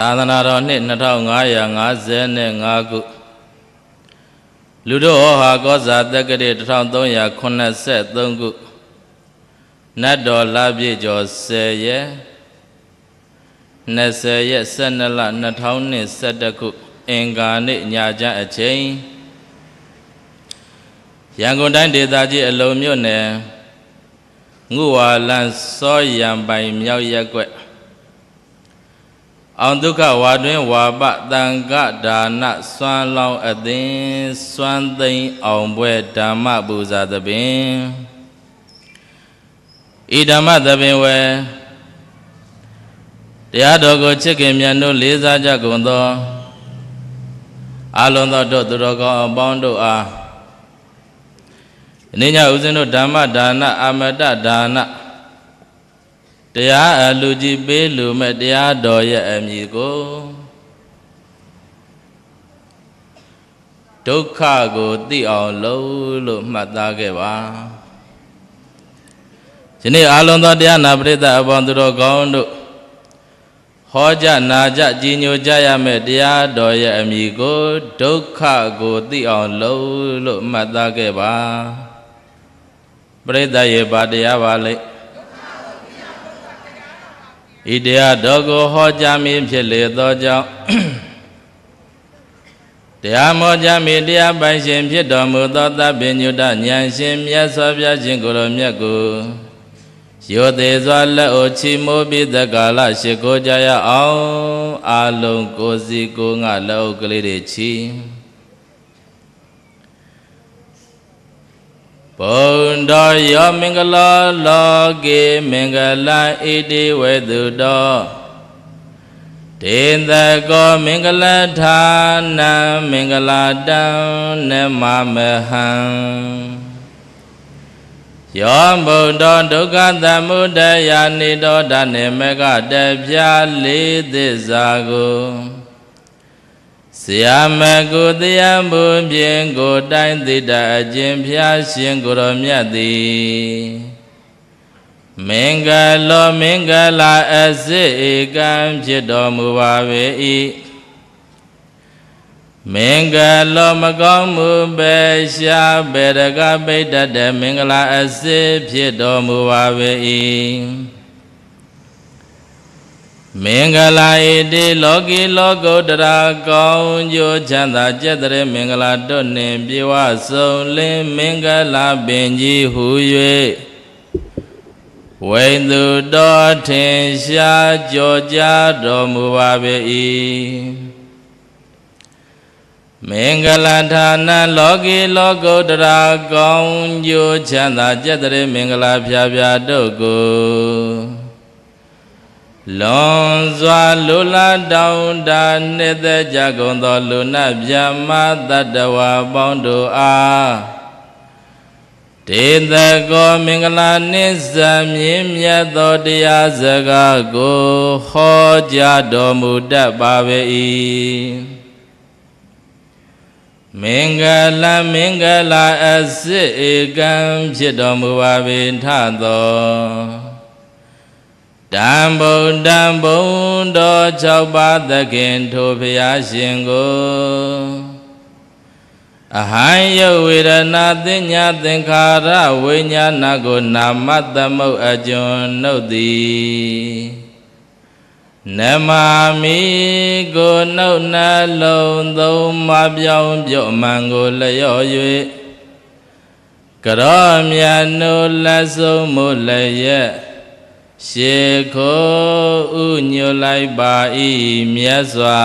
သာသနာတော်နှစ်2555ခုလူတို့ဟောဟာကောဇာတက္ကရေ1383ခုနတ်တော်လပြည့်ကျော်10ရက်20ရက်12လ2021ခုအင်္ဂါနေ့ညချမ်းအချိန်ရန်ကုန်တိုင်းဒေသကြီးအလုံမြို့နယ်ငုဝါလန်စောရံပိုင်မြောက်ရက်ွက်အောင်ဒုက္ခဝါတွင်ဝါပတန်ကဒါနစွမ်းလောင်းအသင် စွမ်းသိမ်းအောင်ပွဲဓမ္မပူဇာသပင်ဤဓမ္မသပင်ဝယ်တရားတော်ကိုချစ်ခင်မြတ်တို့လေးစားကြကုန်သောအလုံးသောတို့သူတော်ကောင်းအပေါင်းတို့အားအနိညာဥစဉ်တို့ဓမ္မဒါနအမတဒါနတရားအလူကြီးပေးလူမဲ့တရားတော်ရဲ့အမည်ကိုဒုက္ခကိုသိအောင်လုပ်လို့မှတ်သားခဲ့ပါယနေ့အာလုံသောတရားနာပရိသတ်အပေါင်းသူတော်ကောင်းတို့ဟောကြနာကြကြီးညိုကြရမယ့်တရားတော်ရဲ့အမည်ကိုဒုက္ခကိုသိအောင်လုပ်လို့မှတ်သားခဲ့ပါပရိသတ်ရဲ့ဗာတရားပါလေဤတရားတော်ကို ဟောကြားမည်ဖြစ်လေသောကြောင့်တရားမောကြားမည်တရားပိုင်ရှင်ဖြစ်တော်မူသောသဗ္ဗညုတဉာဏ်ရှင်မြတ်စွာဘုရားရှင်ကိုယ်တော်မြတ်ကိုယောသေးစွာလက်အိုချီမိုးပြီးသက္ကာလရှိခိုးကြရအောင်အာလုံးကိုစီကိုငါလက်အုပ်ကလေးတွေချီဗုဒ္ဓယောမင်္ဂလာလောကေမင်္ဂလံဣတိဝေတုတောတေသကောမင်္ဂလဌာနံမင်္ဂလာတံနမမဟံယောဘုဒ္ဓဒုက္ခသမုဒယာနိတောဒနေမကတပြလေးသစ္စာကိုဆရာမကုတရားဘုံဖြင့်ကိုတိုင်းတိတအကျင့်ဖျားရှင်ကိုတော်မြတ်သည်မင်္ဂလောမင်္ဂလာအစစ်ဧကံဖြစ်တော်မူပါ၏မင်္ဂလောမကောင်းမှုပဲရှားပေတကပိဋ္တတမင်္ဂလာအစစ်ဖြစ်တော်မူပါ၏မင်္ဂလာဧတိလောကီလောကုတ္တရာကောင်းကျိုးချမ်းသာကြက်တဲ့မင်္ဂလာတွတ်နှင့်ပြေဝစုံလင်းမင်္ဂလာပင်ကြီးဟူ၍ဝိန္ဒုတော်ထင်ရှားကြောကြားတော်မူပါပေ၏မင်္ဂလာဌာနလောကီလောကုတ္တရာကောင်းကျိုးချမ်းသာကြက်တဲ့မင်္ဂလာဖြာဖြာတို့ကိုလွန်စွာလူလာတောင်းတနှစ်သက်ကြကုန်သောလူနာမြတ်မသတ္တဝါပေါင်းတို့အားဒေသကောမင်္ဂလာနှင့်ဇာမြင့်မြတ်သောတရားစကားကိုဟောကြားတော်မူတတ်ပါပေ၏မင်္ဂလာမင်္ဂလာအစစ်ဧကံဖြစ်တော်မူပါပေထသောတံဗုဒ္ဓံဘုံတော်၆ပါးသခင်ထိုဘုရားရှင်ကိုအဟံယဝေရဏသိညာသင်္ခါရဝိညာဏကိုနာမသမုတ်အကျွန်နှုတ်သည်နမာမိကိုနှုတ်နှလုံးသုံးမပြောင်းပြော့မှန်ကိုလျော့၍ကရောမြတ်နုလက်ဆုံးမူလည်းရှေခိုးဥညွတ်လိုက်ပါဤမြတ်စွာ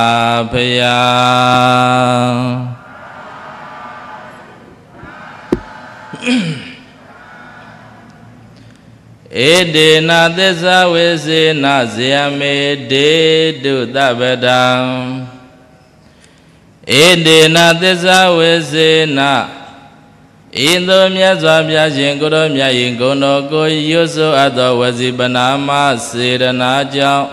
ဘုရားဧတေနသစ္စာဝေစေနဇယမေဒေတုတပဒံဧတေနသစ္စာဝေစေနဤသို့မြတ်စွာဘုရားရှင်ကိုရောမြတ်၏ဂုဏ်တော်ကိုရွတ်ဆိုအပ်သောဝစီပနာမစေရနာကြောင့်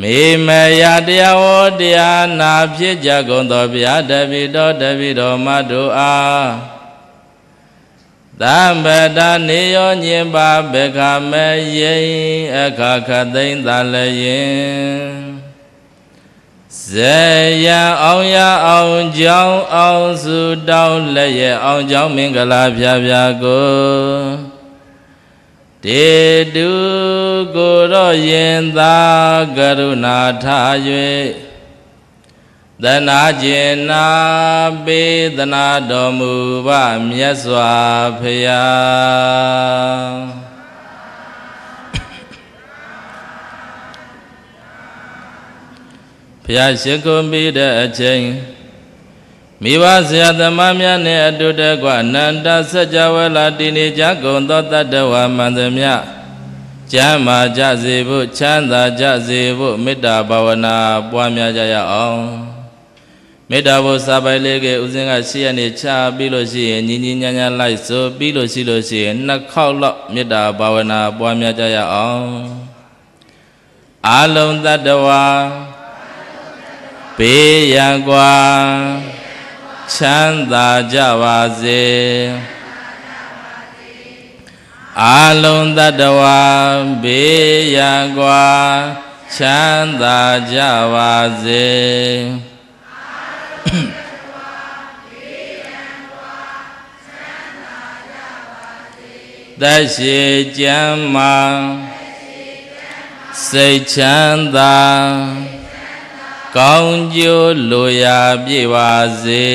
မေမယတရားဝတရားနာဖြစ်ကြကုန်သောဘုရားတပိတော်တပိတော်မတို့အားသမ္ပတနေယောညင်ပါဘေခမေယိအခခသိမ့်သလယင်ဇေယံအောင်ရအောင်ကြောင်းအောင်စုတောင်းလည်းရအောင်ကြောင်းမင်္ဂလာဖြာဖြာကိုတေတုကိုတော့ယင်သာကရုဏာထား၍သနာကျင်နာပေသနာတော်မူပါမြတ်စွာဘုရားရာရှိခိုးပြီးတဲ့အချိန်မိဘဆရာသမားများနဲ့အတူတကွအနန္တစัจ java လာတည်နေကြကုန်သောတတ္တဝါမှန်သမျှကျမ်းမာကြစေဖို့ချမ်းသာကြစေဖို့မေတ္တာဘာဝနာပွားများကြရအောင်မေတ္တာဘုစာပိုင်လေးကဥစဉ်ကရှိရနေချပြီးလို့ရှိရင်ညီညီညာညာလိုက်ဆိုပြီးလို့ရှိလို့ရှိရင်နှစ်ခေါက်လောက်မေတ္တာဘာဝနာပွားများကြရအောင်အာလုံတတ္တဝါဘေးရန်ကွာချမ်းသာကြပါစေအာလုံးတတဝဘေးရန်ကွာချမ်းသာကြပါစေသက်ရှိကြမ်းမှစိတ်ချမ်းသာကောင်းကျိုးလိုရာပြည့်ပါစေ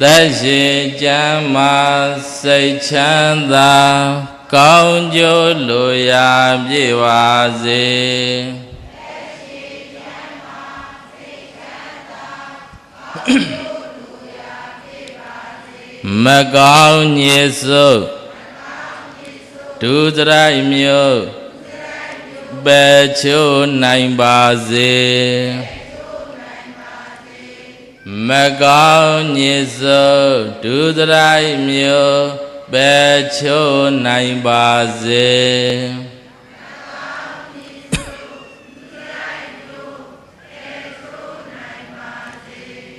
သက်ရှိကြမ်းမာစိတ်ချမ်းသာကောင်းကျိုးလိုရာပြည့်ပါစေမကောင်းညစ်စုဒုစရိုက်မျိုးပယ်ချိုးနိုင်ပါစေမကောင်းညစ်စိုးဒုစရိုက်မျိုးပယ်ချိုးနိုင်ပါစေ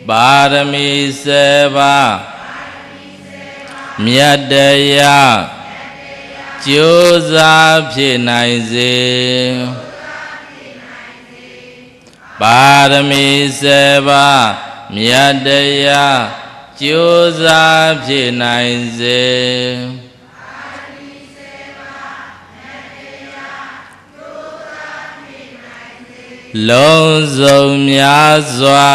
ပါရမီ7ပါးမြတ်တရားကြိုးစားဖြစ်နိုင်စေပါရမီ7ပါးမြတ်တရားကြိုးစားဖြစ်နိုင်စေလုံးစုံများစွာ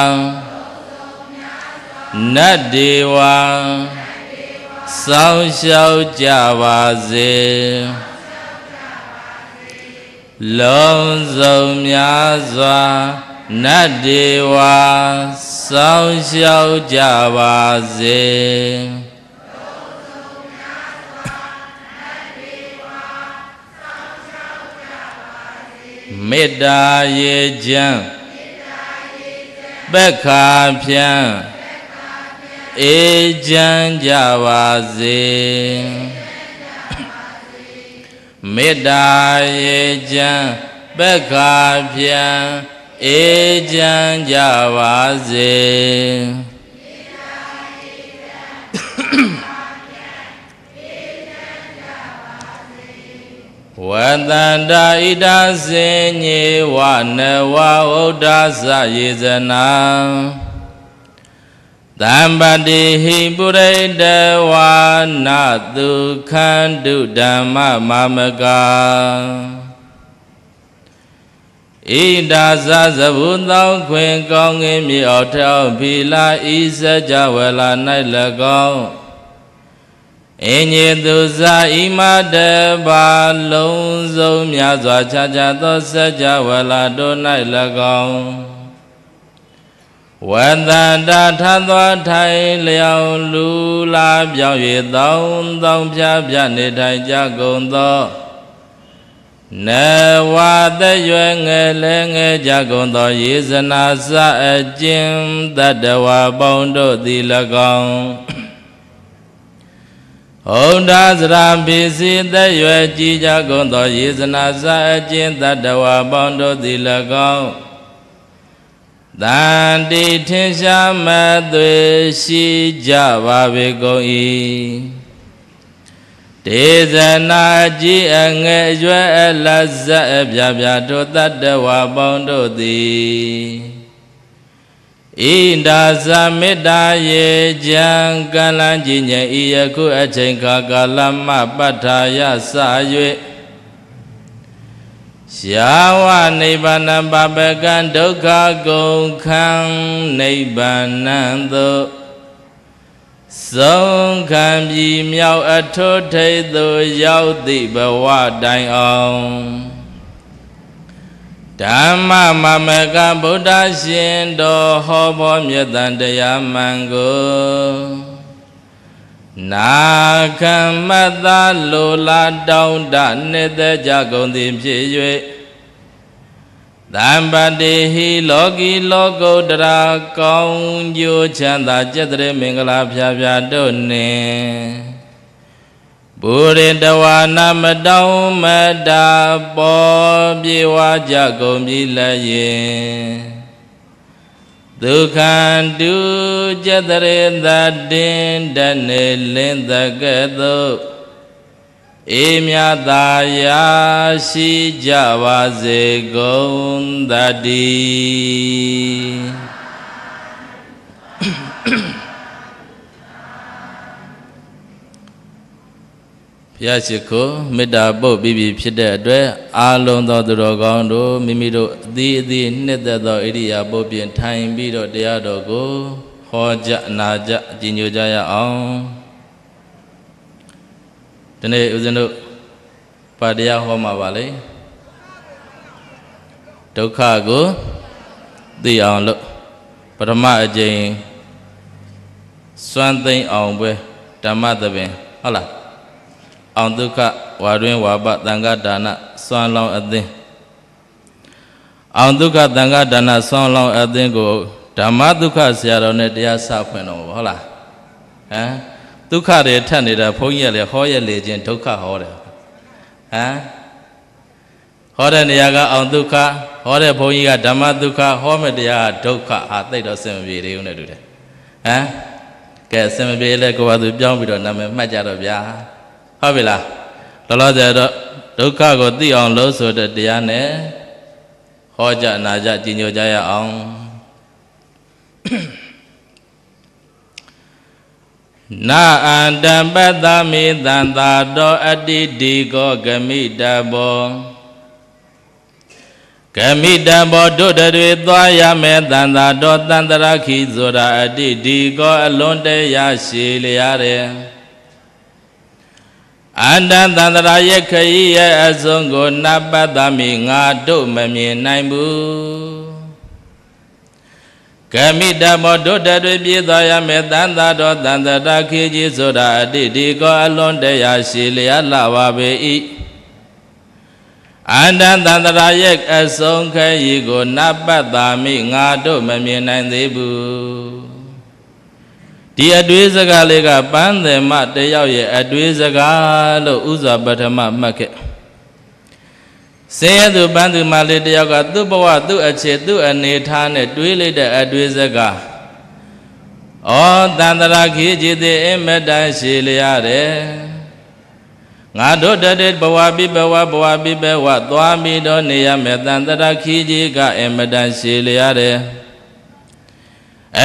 နတ်ဒေဝါစောင့်ရှောက်ကြပါစေလုံးစုံများစွာနတ်ဒေဝစောင့်ရှောက်ကြပါစေမေတ္တာရေချမ်းပက္ခာဖြံအေချမ်းကြပါစေမေတ္တာရေချမ်းပက္ခာဖြံအေချမ်းကြပါစေဝတန္တာဣဒာစေညေဝနဝဥဒ္ဒသယေဇနာသမ္ပတိဟိပုရိတဝါနတုခန္တုဓမ္မမမကာဣဒာဇသဘုသောခွင်ကောင်းငင်မြေအောက်ထောက်ဖီလာဤစကြဝဠာ၌၎င်းအင်ညေသူဇာဤမတပါလုံးစုံများစွာခြားခြားသော စကြဝဠာတို့၌၎င်းဝတန္တာထသောထိုင်လျောင်လူလာပြောင်း၍တောင်းတောင်းပြပြနေထိုင်ကြကုန်သော နဝသက်ရွယ်ငယ်လဲငယ်ကြကုန်သောရေစနာစအကျဉ်တတဝပေါင်းတို့သည်၎င်းဟောဒါစရာပိစီသက်ရွယ်ကြည်ကြကုန်သောရေစနာစအကျဉ်တတဝပေါင်းတို့သည်၎င်းတန်တိထင်ရှားမသွေရှိကြပါပေကုန်၏ဒေသနာကြီးအငယ်ရွယ်အလတ်ဇက်အပြပြတို့တတ္တဝါပေါင်းတို့သည်ဣန္ဒာသမေတ္တာယေကြံကလန်းကြီးညံဤယခုအချိန်ခါကာလမပဋ္ဌာယစ၍ယာဝနိဗ္ဗာန်ပပကံဒုက္ခကုံခံနိဗ္ဗာန်သို့ဆုံးခံပြီးမြောက်အထွတ်ထိပ်သို့ရောက်သည့်ဘဝတိုင်အောင်ဓမ္မမမကဗုဒ္ဓရှင်တော်ဟောပေါ်မြတ်တန်တရားမှန်ကိုနာခမတ္တလိုလာတောင်းတနှစ်သက်ကြကုန်သည်ဖြစ်၍သံပတိဟိလောကီလောကုတ္တရာကောင်းကျိုးချမ်းသာကျက်တဲ့မင်္ဂလာဖျားဖျားတို့နှင့်ဘူရိတဝါနာမတောင်းမတာပေါ်ပြေဝါကြကုန်ပြီလည်းဒုက္ခံတုจตရေသတေတနေလင်းသကတုအေမြတာယာရှိကြပါစေကုန်တတိဘုရားရှိခိုးမေတ္တာပို့ပြီးပြီဖြစ်တဲ့အတွက်အာလုံသောသူတော်ကောင်းတို့မိမိတို့အသီးအသီးနှစ်သက်သောဣရိယာပုတ်ပြင်ထိုင်ပြီးတော့တရားတော်ကို ဟောကြနာကြအကျဉ်းညိုကြရအောင်ဒီနေ့ဦးဇင်းတို့ပါတရားဟောမှာပါလေဒုက္ခကိုသိအောင်လို့ပထမအကြိမ်စွမ်းသိမ်းအောင်ပဲဓမ္မသဘင်ဟုတ်လားအောင်ဒုက္ခဝါတွင်ဝါပသံဃာဒါနစွမ်းလောင်းအသင်းအောင်ဒုက္ခသံဃာဒါနစွမ်းလောင်းအသင်းကိုဓမ္မဒုက္ခဆရာတော်နဲ့တရားစဖွင့်တော်မှာဟုတ်လားဟမ်ဒုက္ခတွေထပ်နေတာဘုန်းကြီးကလည်းဟောရလေခြင်းဒုက္ခဟောတယ်ဟမ်ဟောတဲ့နေရာကအောင်ဒုက္ခဟောတဲ့ဘုန်းကြီးကဓမ္မဒုက္ခဟောမဲ့တရားကဒုက္ခဟာသိတော့စင်မပြေသေးဘူးနဲ့တူတယ်ဟမ်ကဲစင်မပြေလဲကိုယ်ကသူပြောင်းပြီးတော့နာမည်မှတ်ကြတော့ဗျာဟုတ်ပြီလားလောလောဆယ်တော့ဒုက္ခကိုသိအောင်လို့ဆိုတဲ့တရားနဲ့ဟောကြနာကြကြည်ညိုကြရအောင်နာအန္တပတ္တမေတံသာတောအတ္တိဒီကောဂမိတဘောဂမိတဘောတို့တွေသွားရမယ်တန်သာတော်တန်တရာခိဆိုတာ အတ္တိဒီကောအလွန်တရာရှိလျားတယ်အန္တန်တန္တရာယခရီးရဲ့အဆုံးကို နပတ္တမိငါတို့မမြင်နိုင်ဘူးကမိဓမ္မတို့တတွေပြည့်သွားရမယ်တန်တာတော်တန်တရာခေကြီးဆိုတာအတိဒီကောအလွန်တရားရှိလျာလာပါပေ၏အန္တန်တန္တရာရဲ့အဆုံးခရီးကို နပတ္တမိငါတို့မမြင်နိုင်သေးဘူးဒီအတွေးစကားလေးကပန်းတယ်မတယောက်ရဲ့အတွေးစကားလို့ဥစွာပထမမှတ်ခဲ့ဆင်းရဲသူပန်းသူမလေးတယောက်ကသူ့ဘဝသူ့အခြေ သူ့အနေထားနဲ့တွေးလိုက်တဲ့အတွေးစကားဩတန္တရာခေจิตေအမတ္တရှိလျရတယ်ငါတို့တတေဘဝပိဘဝဘဝပိဘဝသွားမိတော့နေရမယ်တန္တရာခေจิကအမတ္တရှိလျရတယ်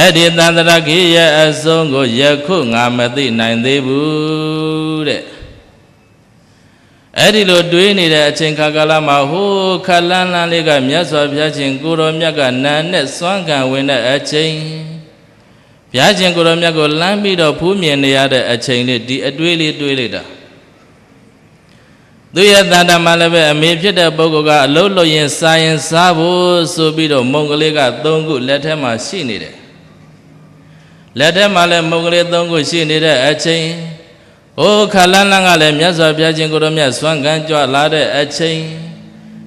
အဲ့ဒီသန္တရခေရဲ့အဆုံးကိုယခုငါမသိနိုင်သေးဘူးတဲ့အဲ့ဒီလိုတွေးနေတဲ့အချိန်ခါကာလမှာဟိုးခလန်းလန်းလေးကမြတ်စွာဘုရားရှင် ကိုတော်မြတ်ကနာနဲ့စွမ်းကံဝင်တဲ့အချိန်ဘုရားရှင်ကိုတော်မြတ်ကိုလမ်းပြီးတော့ဖူးမြင်နေရတဲ့အချိန်လေးဒီအတွေးလေးတွေးလိုက်တာသူရဲ့တန်တမလည်းပဲအမေဖြစ်တဲ့ပုဂ္ဂိုလ်ကအလုတ်လွတ်ရင်စာရင်စားဖို့ဆိုပြီးတော့မုံကလေးက၃ခုလက်ထဲမှာရှိနေတယ်လက်ထဲမှာလည်းမုတ်ကလေးသုံးခုရှိနေတဲ့အချိန်အိုးခလန်းလန်းကလည်းမြတ်စွာဘုရားရှင်ကိုရောမြတ်စွမ်းကမ်းကြွလာတဲ့အချိန်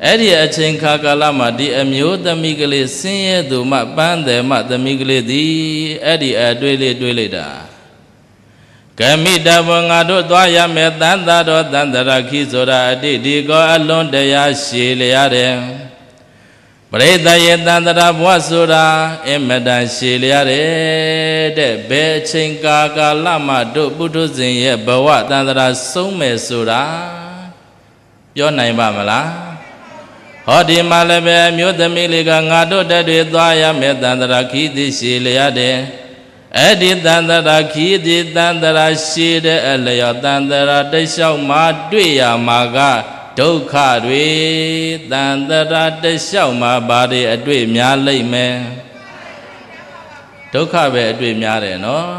အဲ့ဒီအချိန်ခါကာလမှာဒီအမျိုးသမီးကလေးဆင်းရဲသူမှပန်းတယ်မှသမီးကလေးသည်အဲ့ဒီအတွေ့လေးတွေ့လိုက်တာကမိတဘငါတို့သွားရမယ်တန်တာတော်တန်တရာခိဆိုတာအတိဒီကောအလွန်တရားရှည်လျရတယ်ရိသရဲ့တန်တရာဘဝဆိုတာအမတန်ရှည်လျားတယ်တဲ့ဘယ်ချိန်ကာကာလမှတို့ပုထုဇဉ်ရဲ့ဘဝတန်တရာဆုံးမယ်ဆိုတာပြောနိုင်ပါမလားဟောဒီမှာလည်းပဲမြို့သမီးလေးကငါတို့တက်တွေသွားရမယ်တန်တရာခီးသည်ရှည်လျားတယ်အဲ့ဒီတန်တရာခီးသည်တန်တရာရှည်တဲ့အလျော်တန်တရာတိတ်လျှောက်မှတွေ့ရမှာကဒုက္ခတွေတန်တရာတလျှောက်မှာဘာတွေအတွေ့များလိမ့်မယ်ဒုက္ခပဲအတွေ့များတယ်နော်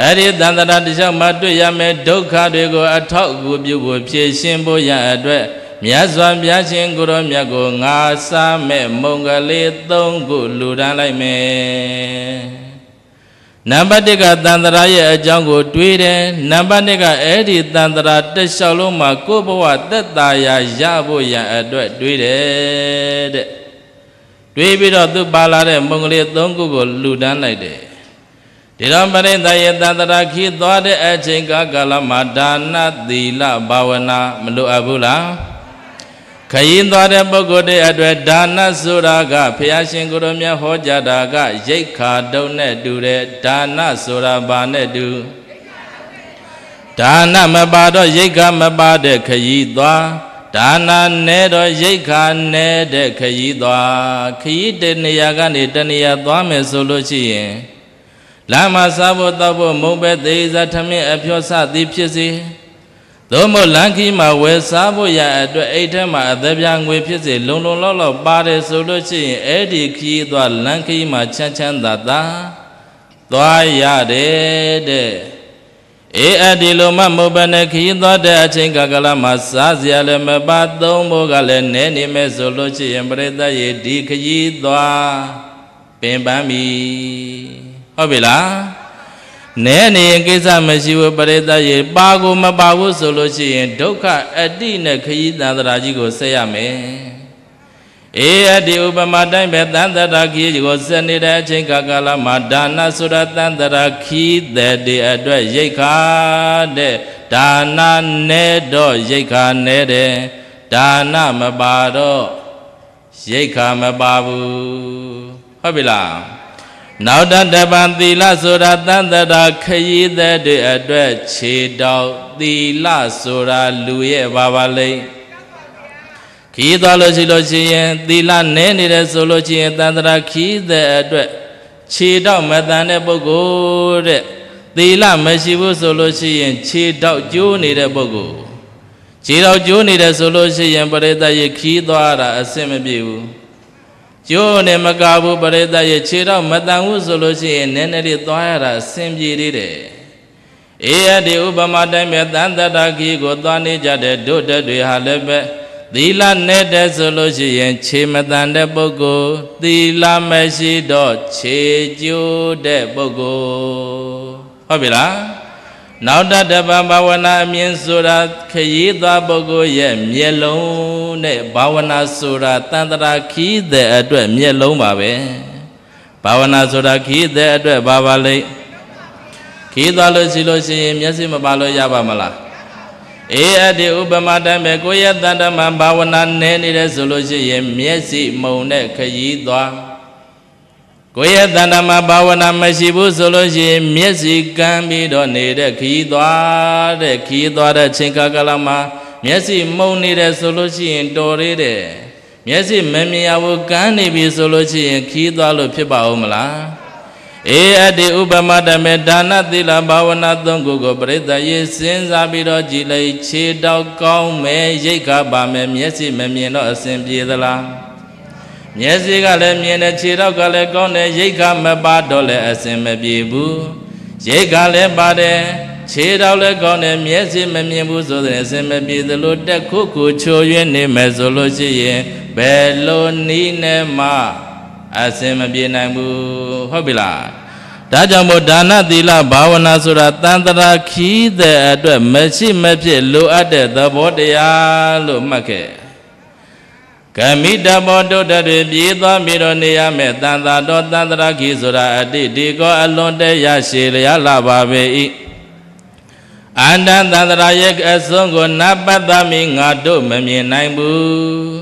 အဲ့ဒီတန်တရာတလျှောက်မှာတွေ့ရမယ်ဒုက္ခတွေကို အထောက်အကူပြုဖို့ဖြည့်ရှင်းဖို့ရအတွက်မြတ်စွာဘုရားရှင်ကိုရောမြတ်ကိုငါစားမဲ့မုံကလေး၃ခုလူဒန်းလိုက်မယ်နံပါတ်1ကတန်တရာရဲ့အကြောင်းကို တွေးတယ်နံပါတ်2ကအဲ့ဒီတန်တရာတက်လျှောက်လုံးမှာကိုယ်ဘဝသက်သာရာရဖို့ရန်အတွက်တွေးတယ်တဲ့တွေးပြီးတော့သူပါလာတဲ့မုံကလေး၃ခုကိုလှူဒန်းလိုက်တယ်ဒီတော့ပရိသတ်ရဲ့တန်တရာခီးသွားတဲ့အချိန်ကကာလမှာဒါနသီလဘာဝနာ မလိုအပ်ဘူးလားခရင်သွားတဲ့ပုဂ္ဂိုလ်တွေအတွက်ဒါနဆိုတာကဘုရားရှင်ကိုယ်တော်မြတ်ဟောကြားတာက ရိတ်ခါတုံးနဲ့တူတယ်ဒါနဆိုတာဘာနဲ့တူဒါနမပါတော့ရိတ်ခါမပါတဲ့ခရီးသွားဒါနာနဲ့တော့ရိတ်ခါနဲ့တဲ့ခရီးသွားခရီးတနေရာကနေတနေရာသွားမယ်ဆိုလို့ရှိရင်လမ်းမှာစားဖို့တောက်ဖို့မုံပဲသေးစားထမင်းအဖျော်စသည်ဖြစ်စေသို့မဟုတ်လမ်းခီးမှာဝယ်စားဖို့ရအတွက်အိတ်ထဲမှာအသက်ပြာငွေဖြစ်စေလုံလုံလောက်လောက်ပါတယ်ဆိုလို့ရှိရင်အဲ့ဒီခီးသွားလမ်းခီးမှာချမ်းချမ်းသာသာသွားရတယ်တဲ့အေးအဲ့ဒီလိုမှမဟုတ်ဘဲနဲ့ခီးသွားတဲ့အချိန်ကကလာမှာစားစရာလည်းမပါသုံးဖို့ကလည်းနည်းနေမယ်ဆိုလို့ရှိရင်ပြိသက်ရေဒီခီးသွားပင်ပန်းပြီဟုတ်ပြီလားနဲနေရင်ကိစ္စမရှိဘူးပရိသတ်ရေပါကိုမပါဘူးဆိုလို့ရှိရင်ဒုက္ခအတ္တိနဲ့ခရီးသန္တရာကြီးကိုဆက်ရမယ်အေးအတ္တိဥပမာတိုင်းပဲသန္တရာခရီးကိုဆက်နေတဲ့အချိန်ကာလမှာဒါနဆိုတာသန္တရာခီးတဲ့တည်းအတွက်ရိတ်ခါတဲ့ဒါနနဲ့တော့ရိတ်ခါနဲ့တဲ့ဒါနမပါတော့ရိတ်ခါမပါဘူးဟုတ်ပြီလားနောက်တတပံသီလဆိုတာတန်တရာခရီးသက်တွေအတွက်ခြေတော်သီလဆိုတာလူရဲ့ဘာပါလိမ့်ခီးသွားလို့ရှိလို့ရှိရင် သီလနည်းနေတယ်ဆိုလို့ရှိရင်တန်တရာခီးသက်အတွက်ခြေတော်မတန်တဲ့ပုဂ္ဂိုလ်တဲ့သီလမရှိဘူးဆိုလို့ရှိရင် ခြေတော်ကျိုးနေတဲ့ပုဂ္ဂိုလ်ခြေတော်ကျိုးနေတယ်ဆိုလို့ရှိရင်ပရိသတ်ရဲ့ခီးသွားတာအဆင်မပြေဘူးရိုးနဲ့မကဘူးပရိသတ်ရဲ့ခြေတော့မတန်ဘူးဆိုလို့ရှိရင်နည်းနည်းလေးသွားရတာအဆင်ပြေသေးတယ်အေရတိဥပမာတိုင်းပဲတန်တတာခီကိုသွားနေကြတဲ့ဒုတက်တွေဟာလည်းပဲသီလနဲ့တဲ့ဆိုလို့ရှိရင်ခြေမတန်တဲ့ပုဂ္ဂိုလ်သီလမရှိတော့ခြေကျိုးတဲ့ပုဂ္ဂိုလ်ဟုတ်ပြီလားနောက်တတပံဘာဝနာအမြင်ဆိုတာခရီးသွားပုဂ္ဂိုလ်ရဲ့မျက်လုံးနဲ့ဘာဝနာဆိုတာတန်တရာခီးတဲ့အတွက်မျက်လုံးပါပဲဘာဝနာဆိုတာခီးတဲ့အတွက်ဘာပါလိမ့်ခီးသွားလို့ရှိလို့ရှိရင်မျက်စိမပါလို့ရပါမလားအေအတ္တိဥပမာတိုင်းပဲကိုယ့်ရဲ့တန်တမဘာဝနာနဲနေတယ်ဆိုလို့ရှိရင်မျက်စိမုံနဲ့ခရီးသွားကိုယ့်ရဲ့တဏ္ဍမှာဘာဝနာမရှိဘူးဆိုလို့ရှိရင်မျက်စိကမ်းပြီးတော့နေတဲ့ခီးသွားတဲ့ခီးသွားတဲ့ချိန်ခါကလာမှာမျက်စိမှုန်နေတယ်ဆိုလို့ရှိရင်တော်သေးတယ်မျက်စိမမြင်ရဘူးကမ်းနေပြီဆိုလို့ရှိရင်ခီးသွားလို့ဖြစ်ပါဦးမလားအေအတ္တိဥပမတမေဒါနသီလဘာဝနာသုံးခုကိုပရိသတ်ရေးစဉ်းစားပြီးတော့ကြည်လိုက်ခြေတောက်ကောင်းမယ်ရိတ်ခါပါမယ်မျက်စိမမြင်တော့အစဉ်ပြေသလားမျက်စိကလည်းမြင်တယ်ခြေထောက်ကလည်းကောင်းတယ်ရိတ်ခမပါတော့လည်းအစင်မပြေဘူးရိတ်ခလည်းပါတယ်ခြေထောက်လည်းကောင်းတယ်မျက်စိမမြင်ဘူးဆိုတဲ့အစင်မပြေသလိုတက်ခုခုချိုရွင်းနေမယ်ဆိုလို့ရှိရင်ဘယ်လိုနီးနဲ့မှအစင်မပြေနိုင်ဘူးဟုတ်ပြီလားဒါကြောင့်မို့ဒါနသီလဘာဝနာဆိုတာတန်တရာခီးတဲ့အတွက်မရှိမဖြစ်လိုအပ်တဲ့သဘောတရားလို့မှတ်ခဲ့ကမိတဘောတုတ်တတွေပြေးသွားပြီးတော့နေရမယ်တန်တာတော်တန်တရာခိဆိုတာအတိဒီကောအလွန်တရရှိလျာလာပါပေ၏အန္တန်တန်တရာရဲ့အစွန်းကိုနပတ္တမိငါတို့ မမြင်နိုင်ဘူး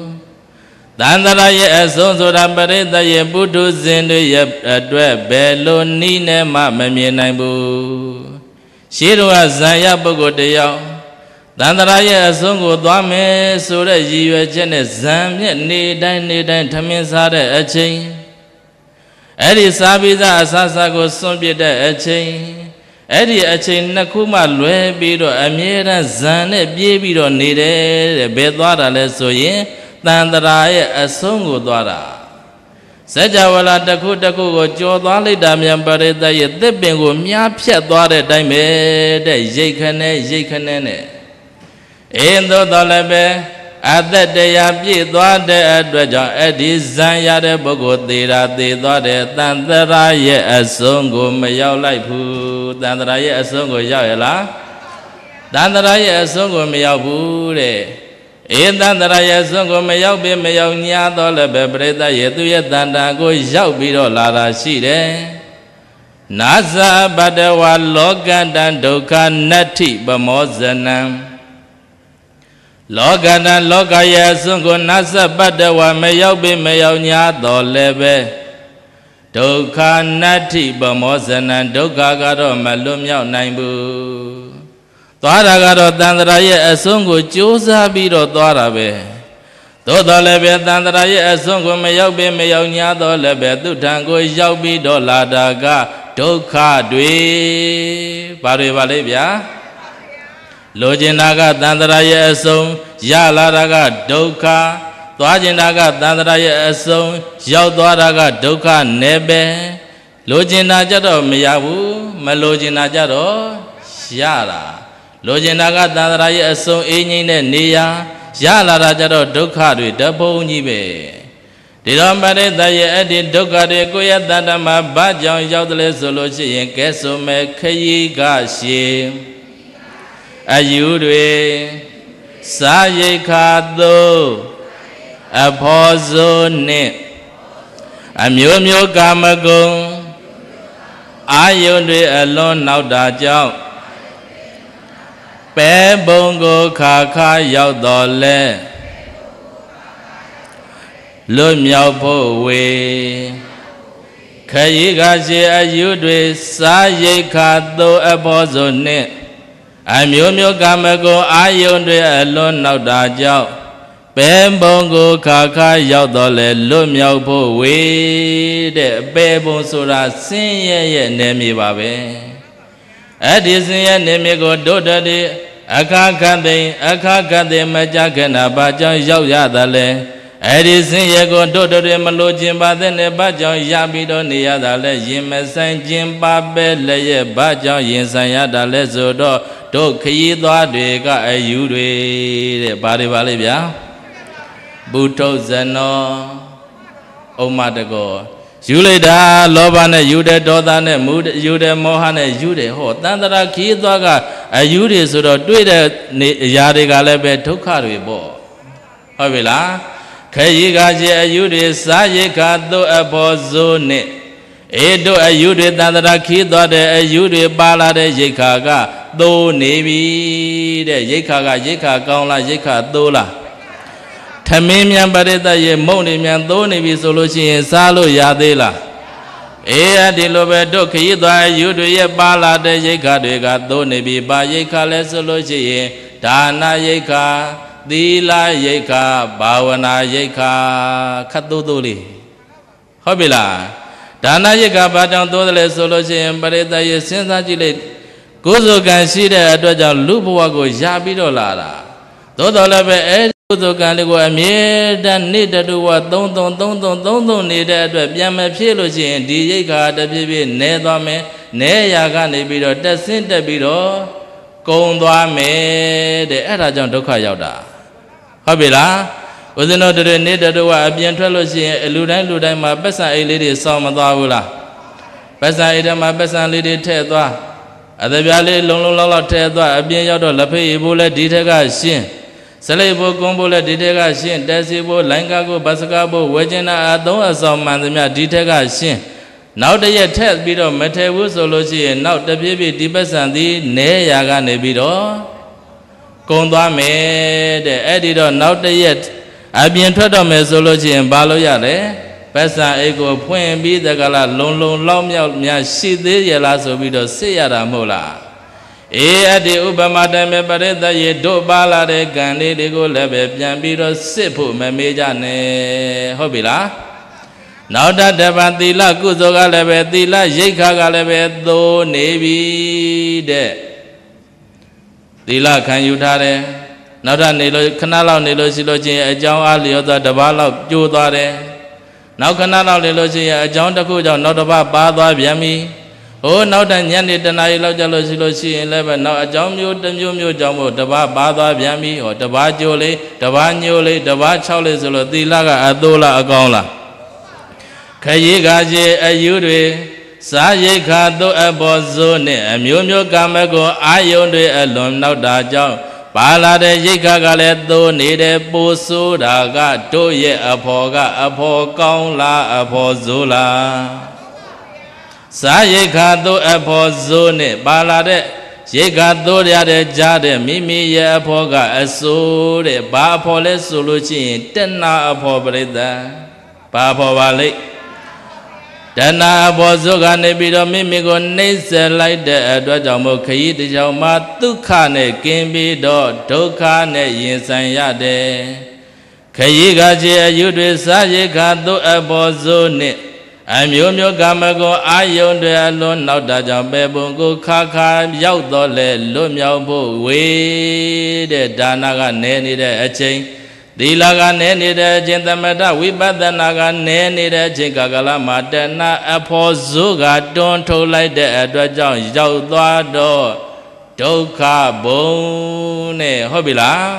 တန်တရာရဲ့အစွန်းဆိုတာပရိသတ်ရဲ့ပုထုဇဉ်တွေရဲ့အတွက်ဘယ်လိုနည်းနဲ့မှမမြင်နိုင်ဘူးရှိတော်ကဇံရပုဂ္ဂိုလ်တယောက်တန်တရာရဲ့အဆုံးကိုသွားမယ်ဆိုတဲ့ရည်ရွယ်ချက်နဲ့ဇံမြက်နေတိုင်းနေတိုင်းထမင်းစားတဲ့အချိန်အဲ့ဒီစားပြီးသားအဆအဆကိုစွန့်ပစ်တဲ့အချိန်အဲ့ဒီအချိန်နှစ်ခုမှလွဲပြီးတော့အမြဲတမ်းဇံနဲ့ပြေးပြီးတော့နေတယ်တဲ့ဘယ်သွားတာလဲဆိုရင်တန်တရာရဲ့အဆုံးကိုသွားတာစัจ java လာတစ်ခုတစ်ခုကိုကြော်သွားလိုက်တာမြန်ပရိသတ်ရဲ့သစ်ပင်ကိုမြားဖြတ်သွားတဲ့အတိုင်းပဲတဲ့ရိတ်ခနဲရိတ်ခနဲနဲ့အေးသို့တော်လည်းပဲအသက်တရားပြည့်သွားတဲ့အတွက်ကြောင့်အဲ့ဒီဇံရတဲ့ပုဂ္ဂိုလ်သေးတာသေးသွားတဲ့တန်တရာရဲ့အဆုံးကိုမရောက်လိုက်ဘူးတန်တရာရဲ့အဆုံးကို ရောက်ရလားတန်တရာရဲ့အဆုံးကိုမရောက်ဘူးတဲ့အေတန္တရာရဲ့စွန့်ကိုမရောက်ပြီမရောက်ညာတော့လည်းပဲပရိသတ်ရဲ့သူရဲ့တန်တာကိုရောက်ပြီးတော့လာတာရှိတယ်။နာဇာဘဒဝါလောကတံဒုက္ခနတ္ထိပမောဇနံလောကနာလောကရဲ့အစွန်းကိုနတ်ဆက်ပတ္တဝမရောက်ပေမရောက်냐တော်လည်းပဲဒုက္ခနတ္ထိပမောဇနံဒုက္ခကတော့မလွတ်မြောက်နိုင်ဘူးသွားတာကတော့တန်ត្រာရဲ့အစွန်းကိုကြိုးစားပြီးတော့သွားတာပဲသို့တော်လည်းပဲတန်ត្រာရဲ့အစွန်းကိုမရောက်ပေမရောက်냐တော်လည်းပဲသူထံကိုရောက်ပြီးတော့လာတာကဒုက္ခတွေဘာတွေပါလဲဗျာလိုချင်တာကတန်တရာရဲ့အဆုံးရလာတာကဒုက္ခသွားချင်တာကတန်တရာရဲ့အဆုံးရောက်သွားတာကဒုက္ခနဲ့ပဲလိုချင်တာကြတော့မရဘူးမလိုချင်တာကြတော့ရတာလိုချင်တာကတန်တရာရဲ့အဆုံးအေးငိမ့်တဲ့နေရာရလာတာကြတော့ဒုက္ခတွေတပုံကြီးပဲဒီတော့မရိတရဲ့အဲ့ဒီဒုက္ခတွေကိုယ့်ရဲ့တဏ္ဍမှာဘာကြောင့်ရောက်တယ်ဆိုလို့ရှိရင်ကဲဆိုမဲ့ခရီးကရှည်အယူတွေစာရိတ်ခါသို့အဖော်စိုးနှင့်အမျိုးမျိုးကာမဂုဏ်အာယုန်တွေအလွန်နောက်တာကြောင့်ပဲပုံကိုခါခါရောက်တော်လဲလွတ်မြောက်ဖို့ဝေခရီးကရှိအယူတွေစာရိတ်ခါသို့အဘောဇုန်နှင့်အမျိုးမျိုးကာမဂုဏ်အာယုန်တွေအလွန်နောက်တာကြောင့်ပင်ပုံကိုခါခါရောက်တော့လေလွတ်မြောက်ဖို့ဝေးတဲ့အပေပုံဆိုတာဆင်းရဲရဲ့နေမြေပါပဲအဲ့ဒီဆင်းရဲနေမြေကို တို့တည်းအခါခတ်သိအခါခတ်သိမကြခဏဘာကြောင့်ရောက်ရသလဲအဲ့ဒီဆင်းရဲကိုတို့တည်းမလို့ခြင်းပါတဲ့နဲ့ဘာကြောင့်ရပြီးတော့နေရတာလဲရင်မဆိုင်ခြင်းပါပဲလည်းရဲ့ဘာကြောင့်ရင်ဆိုင်ရတာလဲဆိုတော့တို့ခရီးသွားတွေကအယူတွေတဲ့ဘာတွေပါလဲဗျာပုထုဇနောဥမတကောယူလိုက်တာလောဘနဲ့ယူတယ်ဒေါသနဲ့မူယူတယ်မောဟနဲ့ယူတယ်ဟောတန်တရာခီးသွားကအယူတွေဆိုတော့တွေ့တဲ့အရာတွေကလည်းပဲဒုက္ခတွေပေါ့ဟုတ်ပြီလားခရီးကရှိအယူတွေစာရိခသို့အဘောဇိုးနဲ့အေတို့အယူတွေတန်တရာခီးသွားတဲ့အယူတွေပါလာတဲ့ရိခါကသိုးနေပြီတဲ့ရိတ်ခါကရိတ်ခါကောင်းလားရိတ်ခါသိုးလားထမင်းမြန်ပရိသတ်ရဲ့မုံနေမြန်သိုးနေပြီဆိုလို့ရှိရင် စားလို့ရသေးလားအေးအဒီလိုပဲတို့ခရီးသွားယူတွေရဲ့ပါလာတဲ့ရိတ်ခါတွေကသိုးနေပြီပါရိတ်ခါလဲဆိုလို့ရှိရင်ဒါနရိတ်ခါသီလရိတ်ခါဘာဝနာရိတ်ခါခတ်သိုးသိုးလေးဟုတ်ပြီလားဒါနရိတ်ခါဘာကြောင့်သိုးတယ်လဲဆိုလို့ရှိရင်ပရိသတ်ရဲ့စဉ်းစားကြည့်လိုက်ကိုယ်စုကံရှိတဲ့အတွက်ကြောင့်လူဘဝကိုရပြီးတော့လာတာသို့တော်လည်းပဲအဲဒီကိုယ်စုကံလေးကိုအမြဲတမ်းနေတတူဝ333333နေတဲ့အတွက်ပြန်မဖြစ်လို့ရှိရင်ဒီရိတ်ခါတပြည့်ပြည့်နဲသွားမယ်နဲရာကနေပြီးတော့တက်ဆင့်တက်ပြီးတော့ကုံသွားမယ်တဲ့အဲ့ဒါကြောင့်ဒုက္ခရောက်တာဟုတ်ပြီလားဦးဇင်းတို့တွေနေတတော်ကအပြင်ထွက်လို့ရှိရင်အလူတိုင်းလူတိုင်းမှာပတ်စံအိတ်လေးတွေစောင့်မသွားဘူးလားပတ်စံအိတ်ထဲမှာပတ်စံလေးတွေထည့်သွားအသက်ပြားလေးလုံလုံလောက်လောက်ထဲသွားအပြင်ရောက်တော့လက်ဖေးရေဘိုးလဲဒီထက်ကရှင်းစလိပ်ဘိုးကုန်းဘိုးလဲဒီထက်ကရှင်းတက်စီဘိုးလိုင်းကားကိုဘတ်စကားဘိုးဝဲကျင်နာအသုံးအဆောင်မှန်သမျှဒီထက်ကရှင်းနောက်တရက်ထက်ပြီးတော့မထဲဘူးဆိုလို့ရှိရင်နောက်တပြေးပြေးဒီပတ်စံသည်နဲရာကနေပြီးတော့ကုံသွားမယ်တဲ့အဲ့ဒီတော့နောက်တရက်အပြင်ထွက်တော့မယ်ဆိုလို့ရှိရင်ဘာလို့ရလဲပက်ဆာအိတ်ကိုဖွင့်ပြီးတကလားလုံလုံလောက်မြောက်များရှိသေးရလားဆိုပြီးတော့စစ်ရတာမဟုတ်လားအေအတ္တိဥပမာတမေပရိသယေတို့ပါလာတဲ့ကံလေးတွေကိုလည်းပဲပြန်ပြီးတော့စစ်ဖို့မမေ့ကြနဲ့ဟုတ်ပြီလားနောက်တတပံသီလကုသိုလ်ကလည်းပဲသီလရိတ်ခါကလည်းပဲသိုးနေပြီတဲ့သီလခံယူထားတယ်နောက်တနေလို့ခဏလောက်နေလို့ရှိလို့ချင်းအကြောင်းအားလျော်သောတပါးလောက်ကြိုးသွားတယ်နောက်ခဏနောက်လေလို့ရှိရင်အကြောင်းတစ်ခုကြောင့်နောက်တစ်ပတ်ပါသွားပြန်ပြီဟိုနောက်တညနေတနာရီလောက်ကြလို့ရှိလို့ရှိရင်လည်းပဲနောက်အကြောင်းမျိုးတစ်မျိုးမျိုးကြောင့်မို့တစ်ပတ်ပါသွားပြန်ပြီဟောတစ်ပတ်ကြိုလေးတစ်ပတ်ညိုလေးတစ်ပတ်၆လေးဆိုလို့သီလကအသိုးလားအကောင်းလားခရီးကားကြီးအယူတွေစာရိတ်ခါတို့အဘောဇိုးနဲ့အမျိုးမျိုးကာမကိုအာယုန်တွေအလွန်နောက်တာကြောင့်ပါလာတဲ့ရိတ်ခါကလည်းသိုးနေတယ်ပူဆိုးတာက တို့ရဲ့အဖော်ကအဖော်ကောင်းလားအဖော်ဇိုးလားစာရိတ်ခါသိုးအဖော်ဇိုးနဲ့ပါလာတဲ့ရိတ်ခါသိုးရတဲ့ကြားတဲ့မိမိရဲ့အဖော်ကအဆိုးတဲ့ဘာအဖော်လဲဆိုလို့ရှိရင်တဏှာအဖော်ပြိတ္တဘာအဖော်ပါလိမ့်တဏှာဘောဇုကနေပြီးတော့မိမိကိုနှိမ့်ဆက်လိုက်တဲ့အတွက်ကြောင့်မို့ခရီးတစ်ကြောင်မှာဒုက္ခနဲ့ကင်းပြီးတော့ဒုက္ခနဲ့ရင်ဆိုင်ရတယ်ခရီးကခြေအယုတွေစားရိခသို့အဘောဇုနဲ့အမျိုးမျိုးကမ္မကို အာယုန်တွေအလွန်နောက်တာကြောင့်ပေပုံကိုခါခါရောက်တော့လေလွတ်မြောက်ဖို့ဝေးတဲ့ဒါနကနဲနေတဲ့အချိန်သီလကနဲနေတဲ့အခြင်းသမထဝိပဿနာကနဲနေတဲ့အခြင်းကကလမတဏအဖို့စုကတွန်းထုတ်လိုက်တဲ့အတွက်ကြောင့်ရောက်သွားတော့ဒုက္ခဘုံနဲ့ဟုတ်ပြီလား